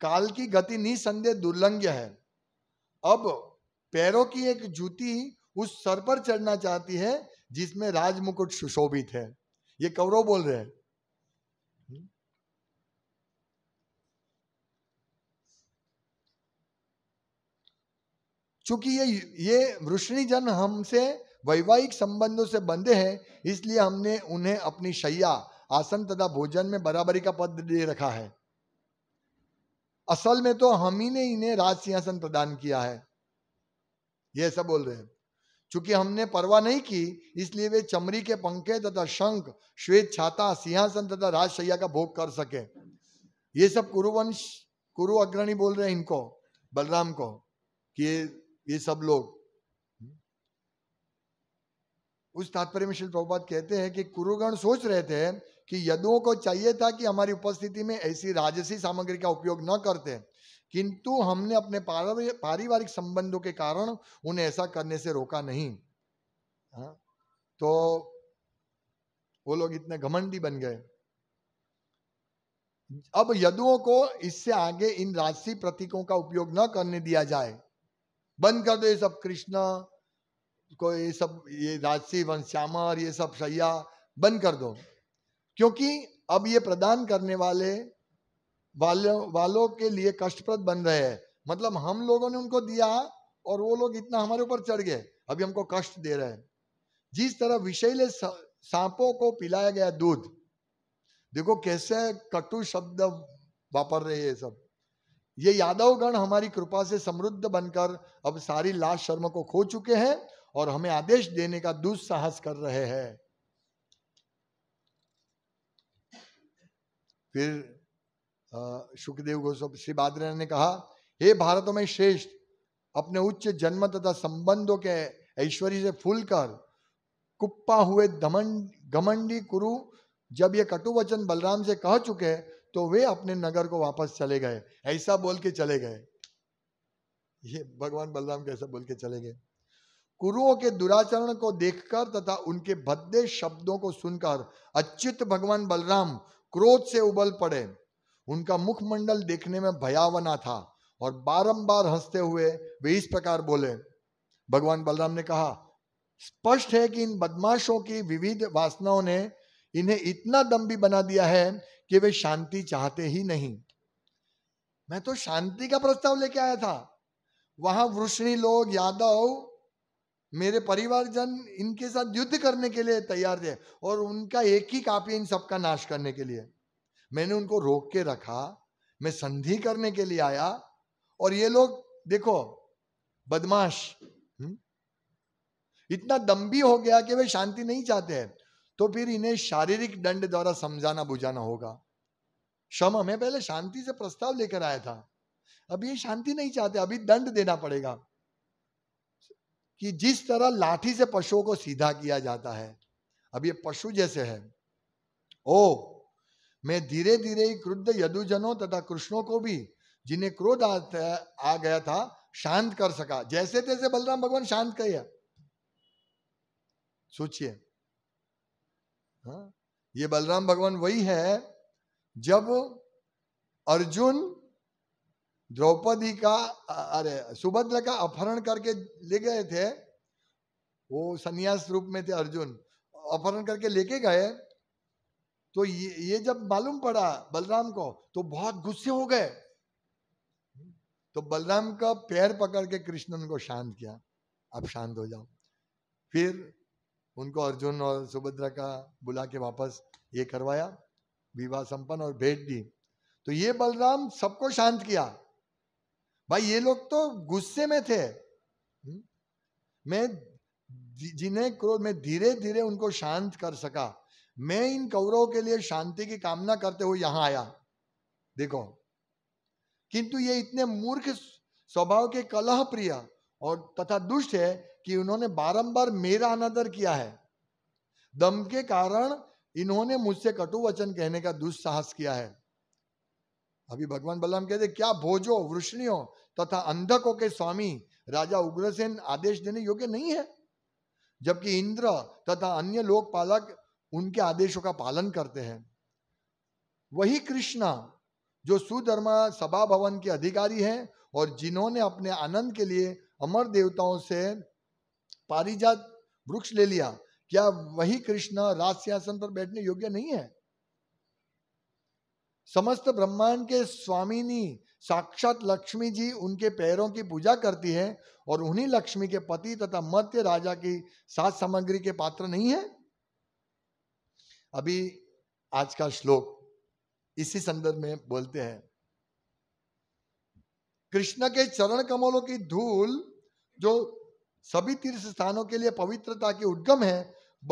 A: काल की गति निसंदेह दुर्लंघ्य है अब पैरों की एक जूती उस सर पर चढ़ना चाहती है जिसमें राजमुकुट सुशोभित है ये कौरव बोल रहे हैं चूंकि ये ये वृष्णी जन हमसे वैवाहिक संबंधों से बंधे हैं इसलिए हमने उन्हें अपनी शैया आसन तथा भोजन में बराबरी का पद दे रखा है असल में तो हम ही ने इन्हें राज सिंहासन प्रदान किया है ये सब बोल रहे हैं चूंकि हमने परवाह नहीं की इसलिए वे चमरी के पंखे तथा शंख श्वेत छाता सिंहासन तथा राजशैया का भोग कर सके ये सब कुरुवंश कुरु अग्रणी बोल रहे हैं इनको बलराम को कि ये ये सब लोग उस तात्पर्य में श्री प्रभुपात कहते हैं कि कुरुगण सोच रहे थे कि यदुओं को चाहिए था कि हमारी उपस्थिति में ऐसी राजसी सामग्री का उपयोग न करते किंतु हमने अपने पारिवारिक संबंधों के कारण उन्हें ऐसा करने से रोका नहीं हा? तो वो लोग इतने घमंडी बन गए अब यदुओं को इससे आगे इन राशि प्रतीकों का उपयोग न करने दिया जाए बंद कर दो ये सब कृष्ण को ये सब ये राशि वंश्यामर ये सब सैया बंद कर दो क्योंकि अब ये प्रदान करने वाले वालों वालों के लिए कष्टप्रद बन रहे हैं मतलब हम लोगों ने उनको दिया और वो लोग इतना हमारे ऊपर चढ़ गए अभी हमको कष्ट दे रहे हैं जिस तरह विषैले सांपों को पिलाया गया दूध देखो कैसे कटु शब्द वापर रहे ये सब ये यादव गण हमारी कृपा से समृद्ध बनकर अब सारी लाश शर्म को खो चुके हैं और हमें आदेश देने का दुस्साहस कर रहे हैं फिर सुखदेव गोस्वामी श्री बादरा ने कहा हे भारत में श्रेष्ठ अपने उच्च जन्म तथा संबंधों के ऐश्वर्य से फूल कर कुप्पा हुए धमंड घमंडी कुरु जब ये कटु वचन बलराम से कह चुके तो वे अपने नगर को वापस चले गए ऐसा बोल के चले गए ये भगवान बलराम कैसा बोल के चले गए कुरुओं के दुराचरण को देखकर तथा उनके भद्दे शब्दों को सुनकर अच्युत भगवान बलराम क्रोध से उबल पड़े उनका मुखमंडल देखने में भयावना था और बारंबार हंसते हुए वे इस प्रकार बोले भगवान बलराम ने कहा स्पष्ट है कि इन बदमाशों की विविध वासनाओं ने इन्हें इतना दम भी बना दिया है कि वे शांति चाहते ही नहीं मैं तो शांति का प्रस्ताव लेके आया था वहां वृष्णी लोग यादव मेरे परिवारजन इनके साथ युद्ध करने के लिए तैयार थे और उनका एक ही कापी इन सबका नाश करने के लिए मैंने उनको रोक के रखा मैं संधि करने के लिए आया और ये लोग देखो बदमाश हम्म, इतना भी हो गया कि वे शांति नहीं चाहते हैं तो फिर इन्हें शारीरिक दंड द्वारा समझाना बुझाना होगा क्षमा मैं पहले शांति से प्रस्ताव लेकर आया था अब ये शांति नहीं चाहते अभी दंड देना पड़ेगा कि जिस तरह लाठी से पशुओं को सीधा किया जाता है अब ये पशु जैसे है ओ मैं धीरे धीरे ही क्रुद्ध यदुजनों तथा कृष्णों को भी जिन्हें क्रोध आ, गया था शांत कर सका जैसे तैसे बलराम भगवान शांत किया सोचिए हाँ, ये बलराम भगवान वही है जब अर्जुन द्रौपदी का अरे सुभद्र का अपहरण करके ले गए थे वो सन्यास रूप में थे अर्जुन अपहरण करके लेके गए तो ये ये जब मालूम पड़ा बलराम को तो बहुत गुस्से हो गए तो बलराम का पैर पकड़ के कृष्णन को शांत किया अब शांत हो जाओ फिर उनको अर्जुन और सुभद्रा का बुला के वापस ये करवाया विवाह संपन्न और भेंट दी तो ये बलराम सबको शांत किया भाई ये लोग तो गुस्से में थे मैं जिन्हें क्रोध में धीरे धीरे उनको शांत कर सका मैं इन कौरवों के लिए शांति की कामना करते हुए यहां आया देखो किंतु ये इतने मूर्ख स्वभाव के कलह प्रिय और तथा दुष्ट है कि उन्होंने बारंबार मेरा अनादर किया है दम के कारण इन्होंने मुझसे कटु वचन कहने का दुस्साहस किया है अभी भगवान बलराम कहते क्या भोजो वृष्णियों तथा अंधकों के स्वामी राजा उग्रसेन आदेश देने योग्य नहीं है जबकि इंद्र तथा अन्य लोकपालक उनके आदेशों का पालन करते हैं वही कृष्णा जो सुधर्मा सभा भवन के अधिकारी हैं और जिन्होंने अपने आनंद के लिए अमर देवताओं से पारिजात वृक्ष ले लिया क्या वही कृष्ण राज सिंहासन पर बैठने योग्य नहीं है समस्त ब्रह्मांड के स्वामिनी साक्षात लक्ष्मी जी उनके पैरों की पूजा करती है और उन्हीं लक्ष्मी के पति तथा मध्य राजा की सात सामग्री के पात्र नहीं है अभी आज का श्लोक इसी संदर्भ में बोलते हैं कृष्ण के चरण कमलों की धूल जो सभी तीर्थ स्थानों के लिए पवित्रता के उद्गम है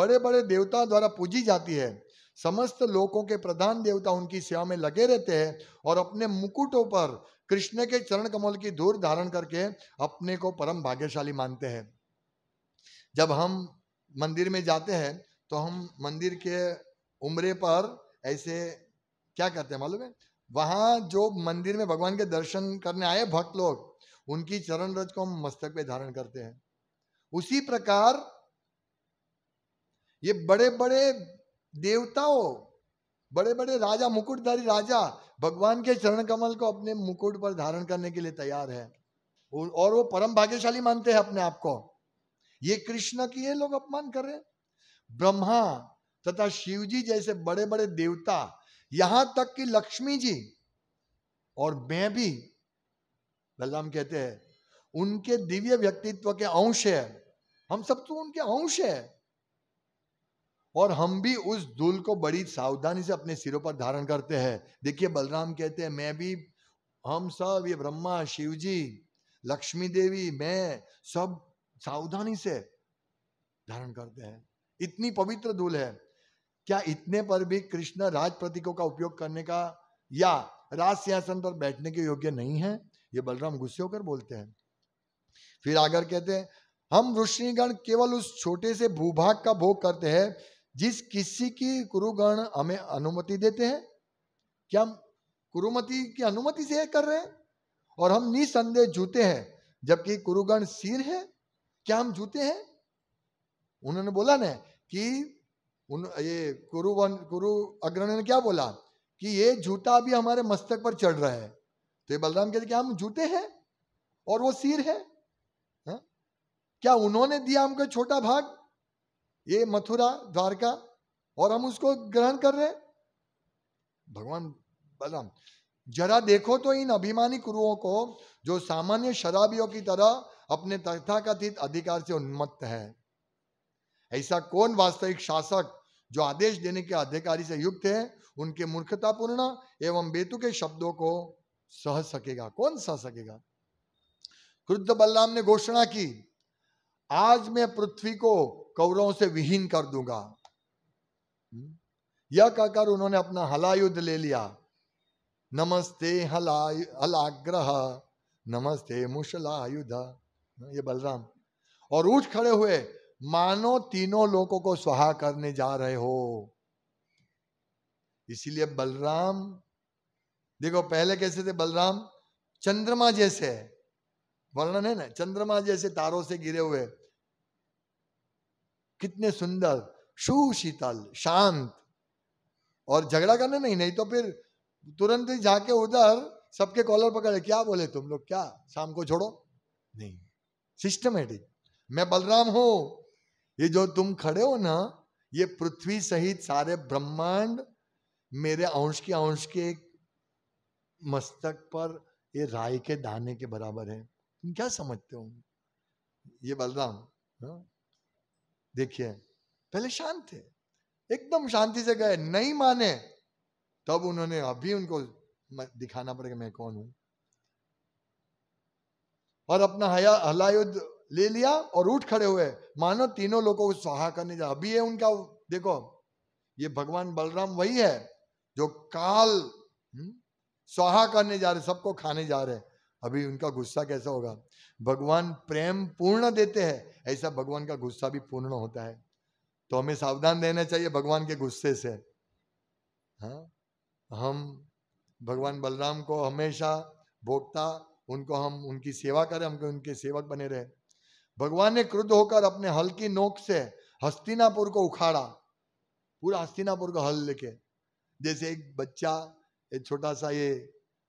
A: बड़े बड़े देवताओं द्वारा पूजी जाती है समस्त लोगों के प्रधान देवता उनकी सेवा में लगे रहते हैं और अपने मुकुटों पर कृष्ण के चरण कमल की धूल धारण करके अपने को परम भाग्यशाली मानते हैं जब हम मंदिर में जाते हैं तो हम मंदिर के उम्रे पर ऐसे क्या करते हैं मालूम है वहां जो मंदिर में भगवान के दर्शन करने आए भक्त लोग उनकी चरण रज को हम मस्तक पे धारण करते हैं उसी प्रकार ये बड़े बड़े देवताओं बड़े बड़े राजा मुकुटधारी राजा भगवान के चरण कमल को अपने मुकुट पर धारण करने के लिए तैयार है और वो परम भाग्यशाली मानते हैं अपने आप को ये कृष्ण की ये लोग अपमान कर रहे हैं ब्रह्मा तथा शिव जी जैसे बड़े बड़े देवता यहां तक कि लक्ष्मी जी और मैं भी बलराम कहते हैं उनके दिव्य व्यक्तित्व के अंश है हम सब तो उनके अंश है और हम भी उस धूल को बड़ी सावधानी से अपने सिरों पर धारण करते हैं देखिए बलराम कहते हैं मैं भी हम सब ये ब्रह्मा शिव जी लक्ष्मी देवी मैं सब सावधानी से धारण करते हैं इतनी पवित्र धूल है क्या इतने पर भी कृष्ण राज प्रतीकों का उपयोग करने का या राज सिंहासन पर बैठने के योग्य नहीं है ये बलराम गुस्से होकर बोलते हैं फिर आगर कहते हैं हम ऋषिगण केवल उस छोटे से भूभाग का भोग करते हैं जिस किसी की कुरुगण हमें अनुमति देते हैं क्या हम कुरुमति की अनुमति से कर रहे हैं और हम निसंदेह जूते हैं जबकि कुरुगण सिर है क्या हम जूते हैं उन्होंने बोला ना कि उन ये कुरु वन कुरु अग्रण्य ने क्या बोला कि ये जूता भी हमारे मस्तक पर चढ़ रहा है तो ये बलराम कहते कि हम झूठे हैं और वो सिर है हा? क्या उन्होंने दिया हमको छोटा भाग ये मथुरा द्वारका और हम उसको ग्रहण कर रहे भगवान बलराम जरा देखो तो इन अभिमानी कुरुओं को जो सामान्य शराबियों की तरह अपने तथाकथित अधिकार से उन्मत्त है ऐसा कौन वास्तविक शासक जो आदेश देने के अधिकारी से युक्त है उनके मूर्खतापूर्ण एवं बेतु के शब्दों को सह सकेगा कौन सह सकेगा क्रुद्ध बलराम ने घोषणा की आज मैं पृथ्वी को कौरवों से विहीन कर दूंगा हम्म? यह कहकर उन्होंने अपना हलायुद्ध ले लिया नमस्ते हला हलाग्रह नमस्ते मुशलायुध ये बलराम और उठ खड़े हुए मानो तीनों लोगों को स्वाहा करने जा रहे हो इसीलिए बलराम देखो पहले कैसे थे बलराम चंद्रमा जैसे वर्णन है ना चंद्रमा जैसे तारों से गिरे हुए कितने सुंदर सुशीतल शांत और झगड़ा करने नहीं नहीं तो फिर तुरंत ही जाके उधर सबके कॉलर पकड़े क्या बोले तुम लोग क्या शाम को छोड़ो नहीं सिस्टमेटिक मैं बलराम हूं ये जो तुम खड़े हो ना ये पृथ्वी सहित सारे ब्रह्मांड मेरे अंश के अंश के मस्तक पर ये राय के दाने के बराबर है तुम क्या समझते हो ये बलराम हाँ? देखिए पहले शांत थे एकदम शांति से गए नहीं माने तब उन्होंने अभी उनको दिखाना पड़ेगा मैं कौन हूं और अपना हया हलायुद्ध ले लिया और उठ खड़े हुए मानो तीनों लोगों को सहा करने जा अभी ये उनका देखो ये भगवान बलराम वही है जो काल हम्म, सहा करने जा रहे सबको खाने जा रहे अभी उनका गुस्सा कैसा होगा भगवान प्रेम पूर्ण देते हैं ऐसा भगवान का गुस्सा भी पूर्ण होता है तो हमें सावधान रहना चाहिए भगवान के गुस्से से हा? हम भगवान बलराम को हमेशा भोगता उनको हम उनकी सेवा करें हम उनके सेवक बने रहे भगवान ने क्रुद्ध होकर अपने हल की नोक से हस्तिनापुर को उखाड़ा पूरा हस्तिनापुर का हल लेके जैसे एक बच्चा एक छोटा सा ये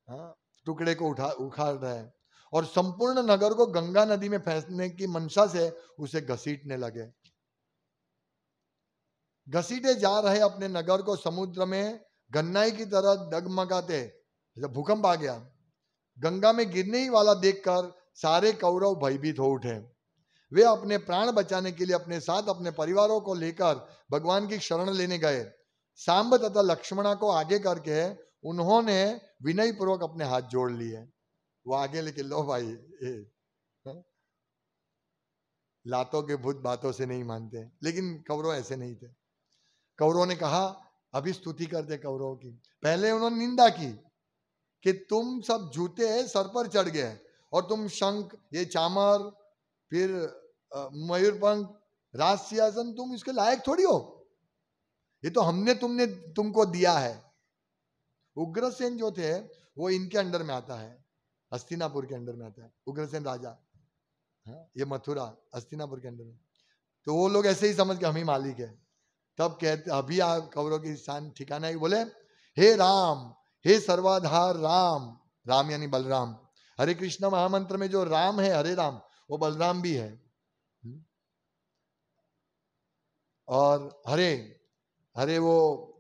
A: हाँ, टुकड़े को उठा उखाड़ रहा है और संपूर्ण नगर को गंगा नदी में फैसने की मंशा से उसे घसीटने लगे घसीटे जा रहे अपने नगर को समुद्र में गन्नाई की तरह डगमगाते जब भूकंप आ गया गंगा में गिरने ही वाला देखकर सारे कौरव भयभीत हो उठे वे अपने प्राण बचाने के लिए अपने साथ अपने परिवारों को लेकर भगवान की शरण लेने गए सांब तथा लक्ष्मणा को आगे करके उन्होंने विनय पूर्वक अपने हाथ जोड़ लिए वो आगे लेके लो भाई ए, हाँ? लातों के भूत बातों से नहीं मानते लेकिन कौरव ऐसे नहीं थे कौरव ने कहा अभी स्तुति कर दे की पहले उन्होंने निंदा की कि तुम सब जूते सर पर चढ़ गए और तुम शंख ये चामर फिर मयूर पंख राज सिंहासन तुम इसके लायक थोड़ी हो ये तो हमने तुमने तुमको दिया है उग्रसेन जो थे वो इनके अंडर में आता है हस्तिनापुर के अंडर में आता है उग्रसेन राजा हाँ ये मथुरा हस्तिनापुर के अंडर में तो वो लोग ऐसे ही समझ के हम ही मालिक है तब कहते अभी आप कौरव की स्थान ठिकाना ही बोले हे राम हे सर्वाधार राम राम यानी बलराम हरे कृष्ण महामंत्र में जो राम है हरे राम वो बलराम भी है और हरे हरे वो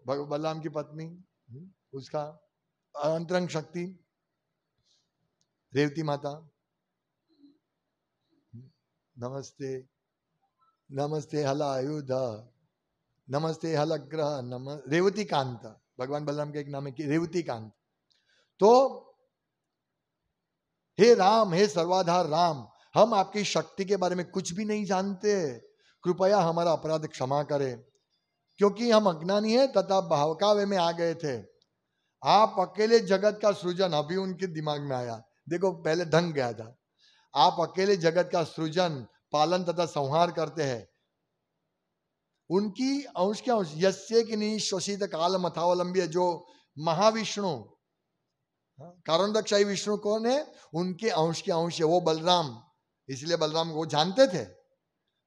A: बलराम की पत्नी हम्म, उसका अंतरंग शक्ति रेवती माता हम्म, नमस्ते नमस्ते हल आयुध नमस्ते हल अग्रह नम रेवती कांत भगवान बलराम के एक नाम है रेवती कांत तो हे राम हे सर्वाधार राम हम आपकी शक्ति के बारे में कुछ भी नहीं जानते कृपया हमारा अपराध क्षमा करें क्योंकि हम अज्ञानी हैं तथा भावकावे में आ गए थे आप अकेले जगत का सृजन अभी उनके दिमाग में आया देखो पहले ढंग गया था आप अकेले जगत का सृजन पालन तथा संहार करते हैं उनकी अंश के अंश यश्य की नहीं शोषित काल मथावलंबी है जो महाविष्णु हाँ, कारण दक्षाई विष्णु कौन है उनके अंश के अंश है वो बलराम इसलिए बलराम वो जानते थे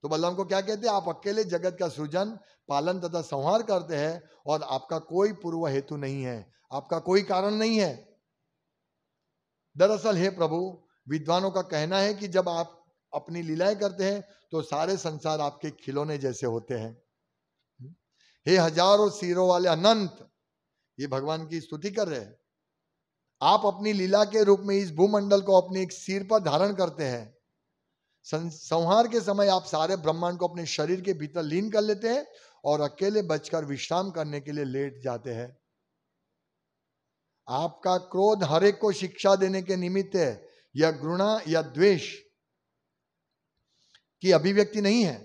A: तो बलराम को क्या कहते हैं आप अकेले जगत का सृजन पालन तथा संहार करते हैं और आपका कोई पूर्व हेतु नहीं है आपका कोई कारण नहीं है दरअसल हे प्रभु विद्वानों का कहना है कि जब आप अपनी लीलाएं करते हैं तो सारे संसार आपके खिलौने जैसे होते हैं हे हजारों सिरों वाले अनंत ये भगवान की स्तुति कर रहे हैं आप अपनी लीला के रूप में इस भूमंडल को अपने एक सिर पर धारण करते हैं संहार के समय आप सारे ब्रह्मांड को अपने शरीर के भीतर लीन कर लेते हैं और अकेले बचकर विश्राम करने के लिए लेट जाते हैं आपका क्रोध हर एक को शिक्षा देने के निमित्त है या घृणा या द्वेष की अभिव्यक्ति नहीं है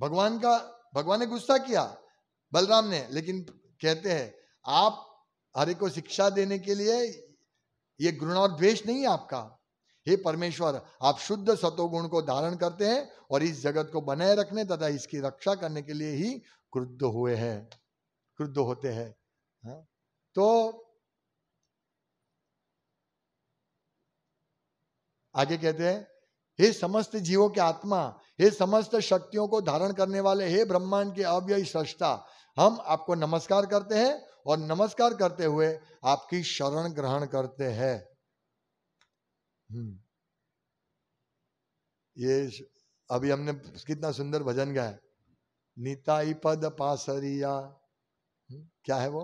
A: भगवान का भगवान ने गुस्सा किया बलराम ने लेकिन कहते हैं आप हरे को शिक्षा देने के लिए ये घृणा और द्वेष नहीं है आपका हे परमेश्वर आप शुद्ध सतोगुण को धारण करते हैं और इस जगत को बनाए रखने तथा इसकी रक्षा करने के लिए ही क्रुद्ध हुए हैं क्रुद्ध होते हैं हाँ, तो आगे कहते हैं हे समस्त जीवों के आत्मा हे समस्त शक्तियों को धारण करने वाले हे ब्रह्मांड के अव्यय सृष्टा हम आपको नमस्कार करते हैं और नमस्कार करते हुए आपकी शरण ग्रहण करते हैं हम्म। ये अभी हमने कितना सुंदर भजन गाया नीताई पद पासरिया हम्म, क्या है वो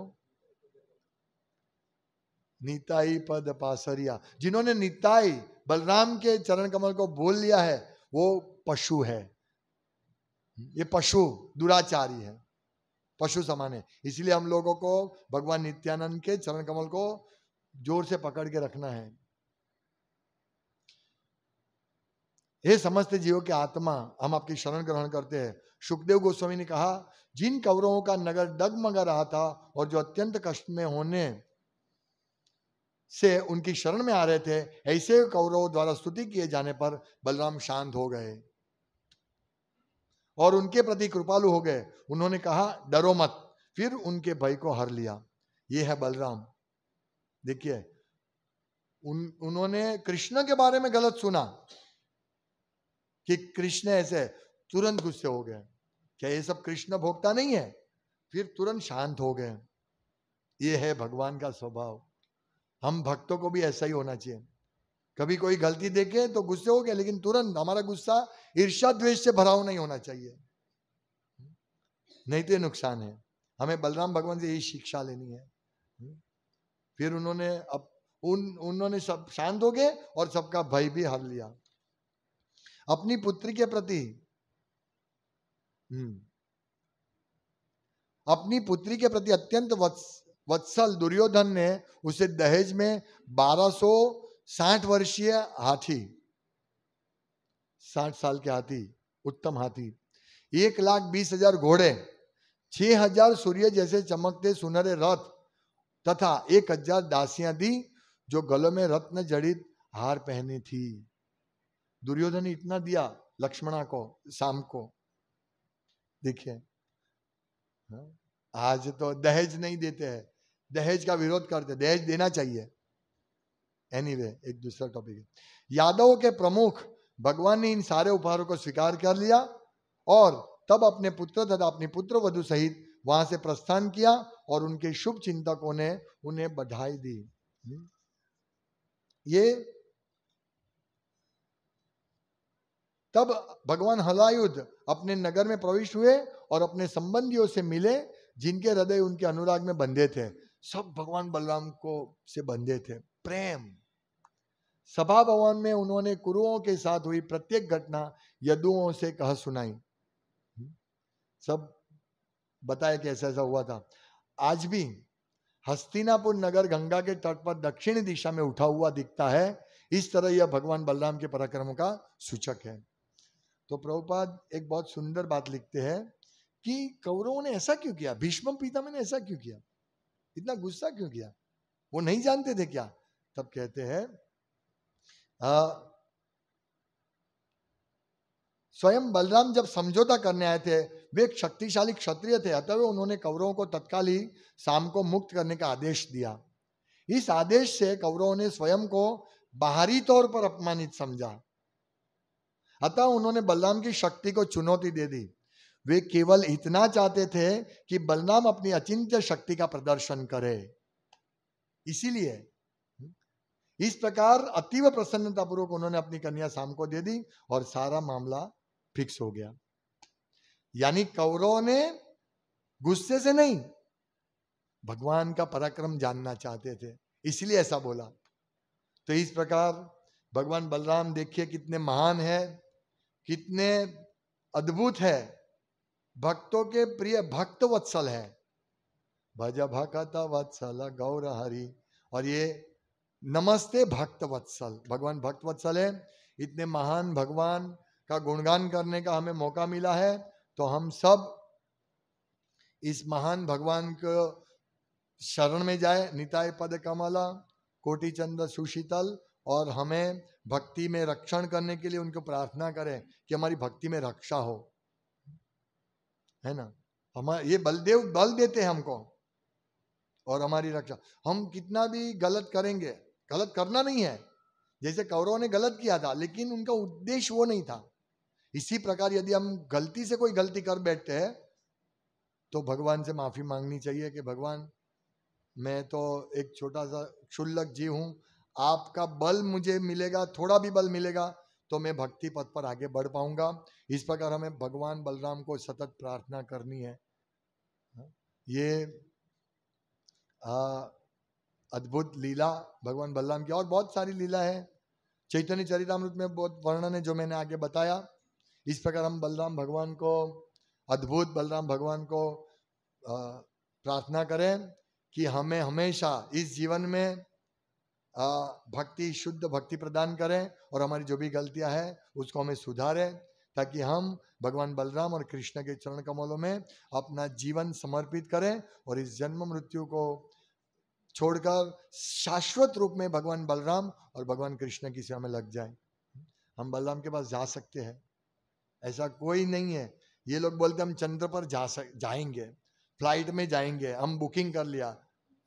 A: नीताई पद पासरिया जिन्होंने नीताई बलराम के चरण कमल को बोल लिया है वो पशु है हम्म, ये पशु दुराचारी है पशु समान है इसलिए हम लोगों को भगवान नित्यानंद के चरण कमल को जोर से पकड़ के रखना है हे समस्त जीवों की आत्मा हम आपकी शरण ग्रहण करते हैं सुखदेव गोस्वामी ने कहा जिन कौरवों का नगर डगमगा रहा था और जो अत्यंत कष्ट में होने से उनकी शरण में आ रहे थे ऐसे कौरवों द्वारा स्तुति किए जाने पर बलराम शांत हो गए और उनके प्रति कृपालु हो गए उन्होंने कहा डरो मत फिर उनके भाई को हर लिया ये है बलराम देखिए उन उन्होंने कृष्ण के बारे में गलत सुना कि कृष्ण ऐसे तुरंत गुस्से हो गए क्या ये सब कृष्ण भोगता नहीं है फिर तुरंत शांत हो गए ये है भगवान का स्वभाव हम भक्तों को भी ऐसा ही होना चाहिए कभी कोई गलती देखे तो गुस्से हो गए लेकिन तुरंत हमारा गुस्सा ईर्षा द्वेष से भराव नहीं होना चाहिए नहीं तो नुकसान है हमें बलराम भगवान से यही शिक्षा लेनी है फिर उन्होंने अब उन उन्होंने सब शांत हो गए और सबका भय भी हर लिया अपनी पुत्री के प्रति हम्म। अपनी पुत्री के प्रति अत्यंत वत्सल दुर्योधन ने उसे दहेज में 1260 वर्षीय हाथी 60 साल के हाथी उत्तम हाथी एक लाख बीस हजार घोड़े छह हजार सूर्य जैसे चमकते सुनहरे रथ तथा एक हजार दासियां दी जो गलों में रत्न जड़ित हार पहनी थी दुर्योधन ने इतना दिया लक्ष्मणा को शाम को देखिए हाँ, आज तो दहेज नहीं देते हैं दहेज का विरोध करते दहेज देना चाहिए एनीवे anyway, एक दूसरा टॉपिक यादव के प्रमुख भगवान ने इन सारे उपहारों को स्वीकार कर लिया और तब अपने पुत्र तथा अपनी पुत्र वधु सहित वहां से प्रस्थान किया और उनके शुभ चिंतकों ने उन्हें बधाई दी हम्म, ये तब भगवान हलायुद्ध अपने नगर में प्रवेश हुए और अपने संबंधियों से मिले जिनके हृदय उनके अनुराग में बंधे थे सब भगवान बलराम को से बंधे थे प्रेम सभा भवन में उन्होंने कुरुओं के साथ हुई प्रत्येक घटना यदुओं से कह सुनाई हम्म। सब बताया कि ऐसा ऐसा हुआ था आज भी हस्तिनापुर नगर गंगा के तट पर दक्षिण दिशा में उठा हुआ दिखता है इस तरह यह भगवान बलराम के पराक्रम का सूचक है तो प्रभुपाद एक बहुत सुंदर बात लिखते हैं कि कौरवों ने ऐसा क्यों किया भीष्म पिता ने ऐसा क्यों किया इतना गुस्सा क्यों किया वो नहीं जानते थे क्या तब कहते हैं स्वयं बलराम जब समझौता करने आए थे वे एक शक्तिशाली क्षत्रिय थे अतः उन्होंने कौरवों को तत्काल ही शाम को मुक्त करने का आदेश दिया इस आदेश से कौरवों ने स्वयं को बाहरी तौर पर अपमानित समझा अतः उन्होंने बलराम की शक्ति को चुनौती दे दी वे केवल इतना चाहते थे कि बलराम अपनी अचिंत्य शक्ति का प्रदर्शन करे इसीलिए हम्म, इस प्रकार अतीव प्रसन्नता पूर्वक उन्होंने अपनी कन्या शाम को दे दी और सारा मामला फिक्स हो गया यानी कौरव ने गुस्से से नहीं भगवान का पराक्रम जानना चाहते थे इसलिए ऐसा बोला तो इस प्रकार भगवान बलराम देखिए कितने महान है कितने अद्भुत है भक्तों के प्रिय भक्त वत्सल है भज भकता वत्सल गौर हरि और ये नमस्ते भक्त वत्सल भगवान भक्त वत्सल है इतने महान भगवान का गुणगान करने का हमें मौका मिला है तो हम सब इस महान भगवान को शरण में जाए निताय पद कमला कोटिचंद सुशीतल और हमें भक्ति में रक्षण करने के लिए उनको प्रार्थना करें कि हमारी भक्ति में रक्षा हो है ना हमारे ये बलदेव बल देते हैं हमको और हमारी रक्षा हम कितना भी गलत करेंगे गलत करना नहीं है जैसे कौरवों ने गलत किया था लेकिन उनका उद्देश्य वो नहीं था इसी प्रकार यदि हम गलती से कोई गलती कर बैठते हैं तो भगवान से माफी मांगनी चाहिए कि भगवान मैं तो एक छोटा सा क्षुल्लक जीव हूँ आपका बल मुझे मिलेगा थोड़ा भी बल मिलेगा तो मैं भक्ति पथ पर आगे बढ़ पाऊंगा इस प्रकार हमें भगवान बलराम को सतत प्रार्थना करनी है ये अद्भुत लीला भगवान बलराम की और बहुत सारी लीला है चैतन्य चरितमृत में बहुत वर्णन है जो मैंने आगे बताया इस प्रकार हम बलराम भगवान को अद्भुत बलराम भगवान को प्रार्थना करें कि हमें हमेशा इस जीवन में भक्ति शुद्ध भक्ति प्रदान करें और हमारी जो भी गलतियां हैं उसको हमें सुधारें ताकि हम भगवान बलराम और कृष्ण के चरण कमलों में अपना जीवन समर्पित करें और इस जन्म मृत्यु को छोड़कर शाश्वत रूप में भगवान बलराम और भगवान कृष्ण की सेवा में लग जाए हम बलराम के पास जा सकते हैं ऐसा कोई नहीं है ये लोग बोलते हम चंद्र पर जा सक जाएंगे फ्लाइट में जाएंगे हम बुकिंग कर लिया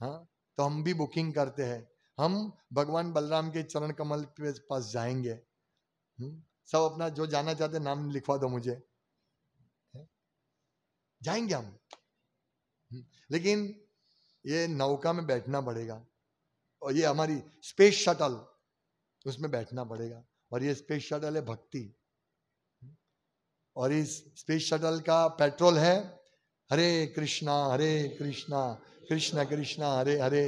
A: हाँ तो हम भी बुकिंग करते हैं हम भगवान बलराम के चरण कमल के पास जाएंगे हम्म, सब अपना जो जाना चाहते नाम लिखवा दो मुझे जाएंगे हम हम्म, लेकिन ये नौका में बैठना पड़ेगा और ये हमारी स्पेस शटल उसमें बैठना पड़ेगा और ये स्पेस शटल है भक्ति हम्म, और इस स्पेस शटल का पेट्रोल है हरे कृष्णा हरे कृष्णा कृष्णा कृष्णा हरे हरे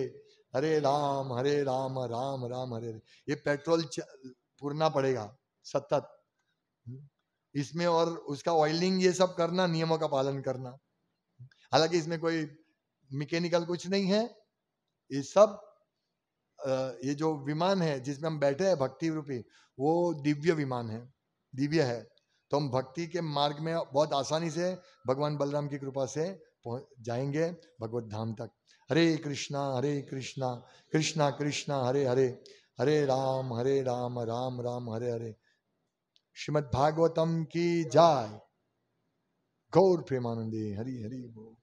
A: हरे राम हरे राम राम राम हरे हरे ये पेट्रोल पूरना पड़ेगा सतत इसमें और उसका ऑयलिंग ये सब करना नियमों का पालन करना हालांकि इसमें कोई मैकेनिकल कुछ नहीं है ये सब ये जो विमान है जिसमें हम बैठे हैं भक्ति रूपी वो दिव्य विमान है दिव्य है तो हम भक्ति के मार्ग में बहुत आसानी से भगवान बलराम की कृपा से जाएंगे भगवत धाम तक हरे कृष्णा हरे कृष्णा कृष्णा कृष्णा हरे हरे हरे राम हरे राम राम राम हरे हरे श्रीमद भागवतम की जाय गौर प्रेमानंदे हरि हरि बोल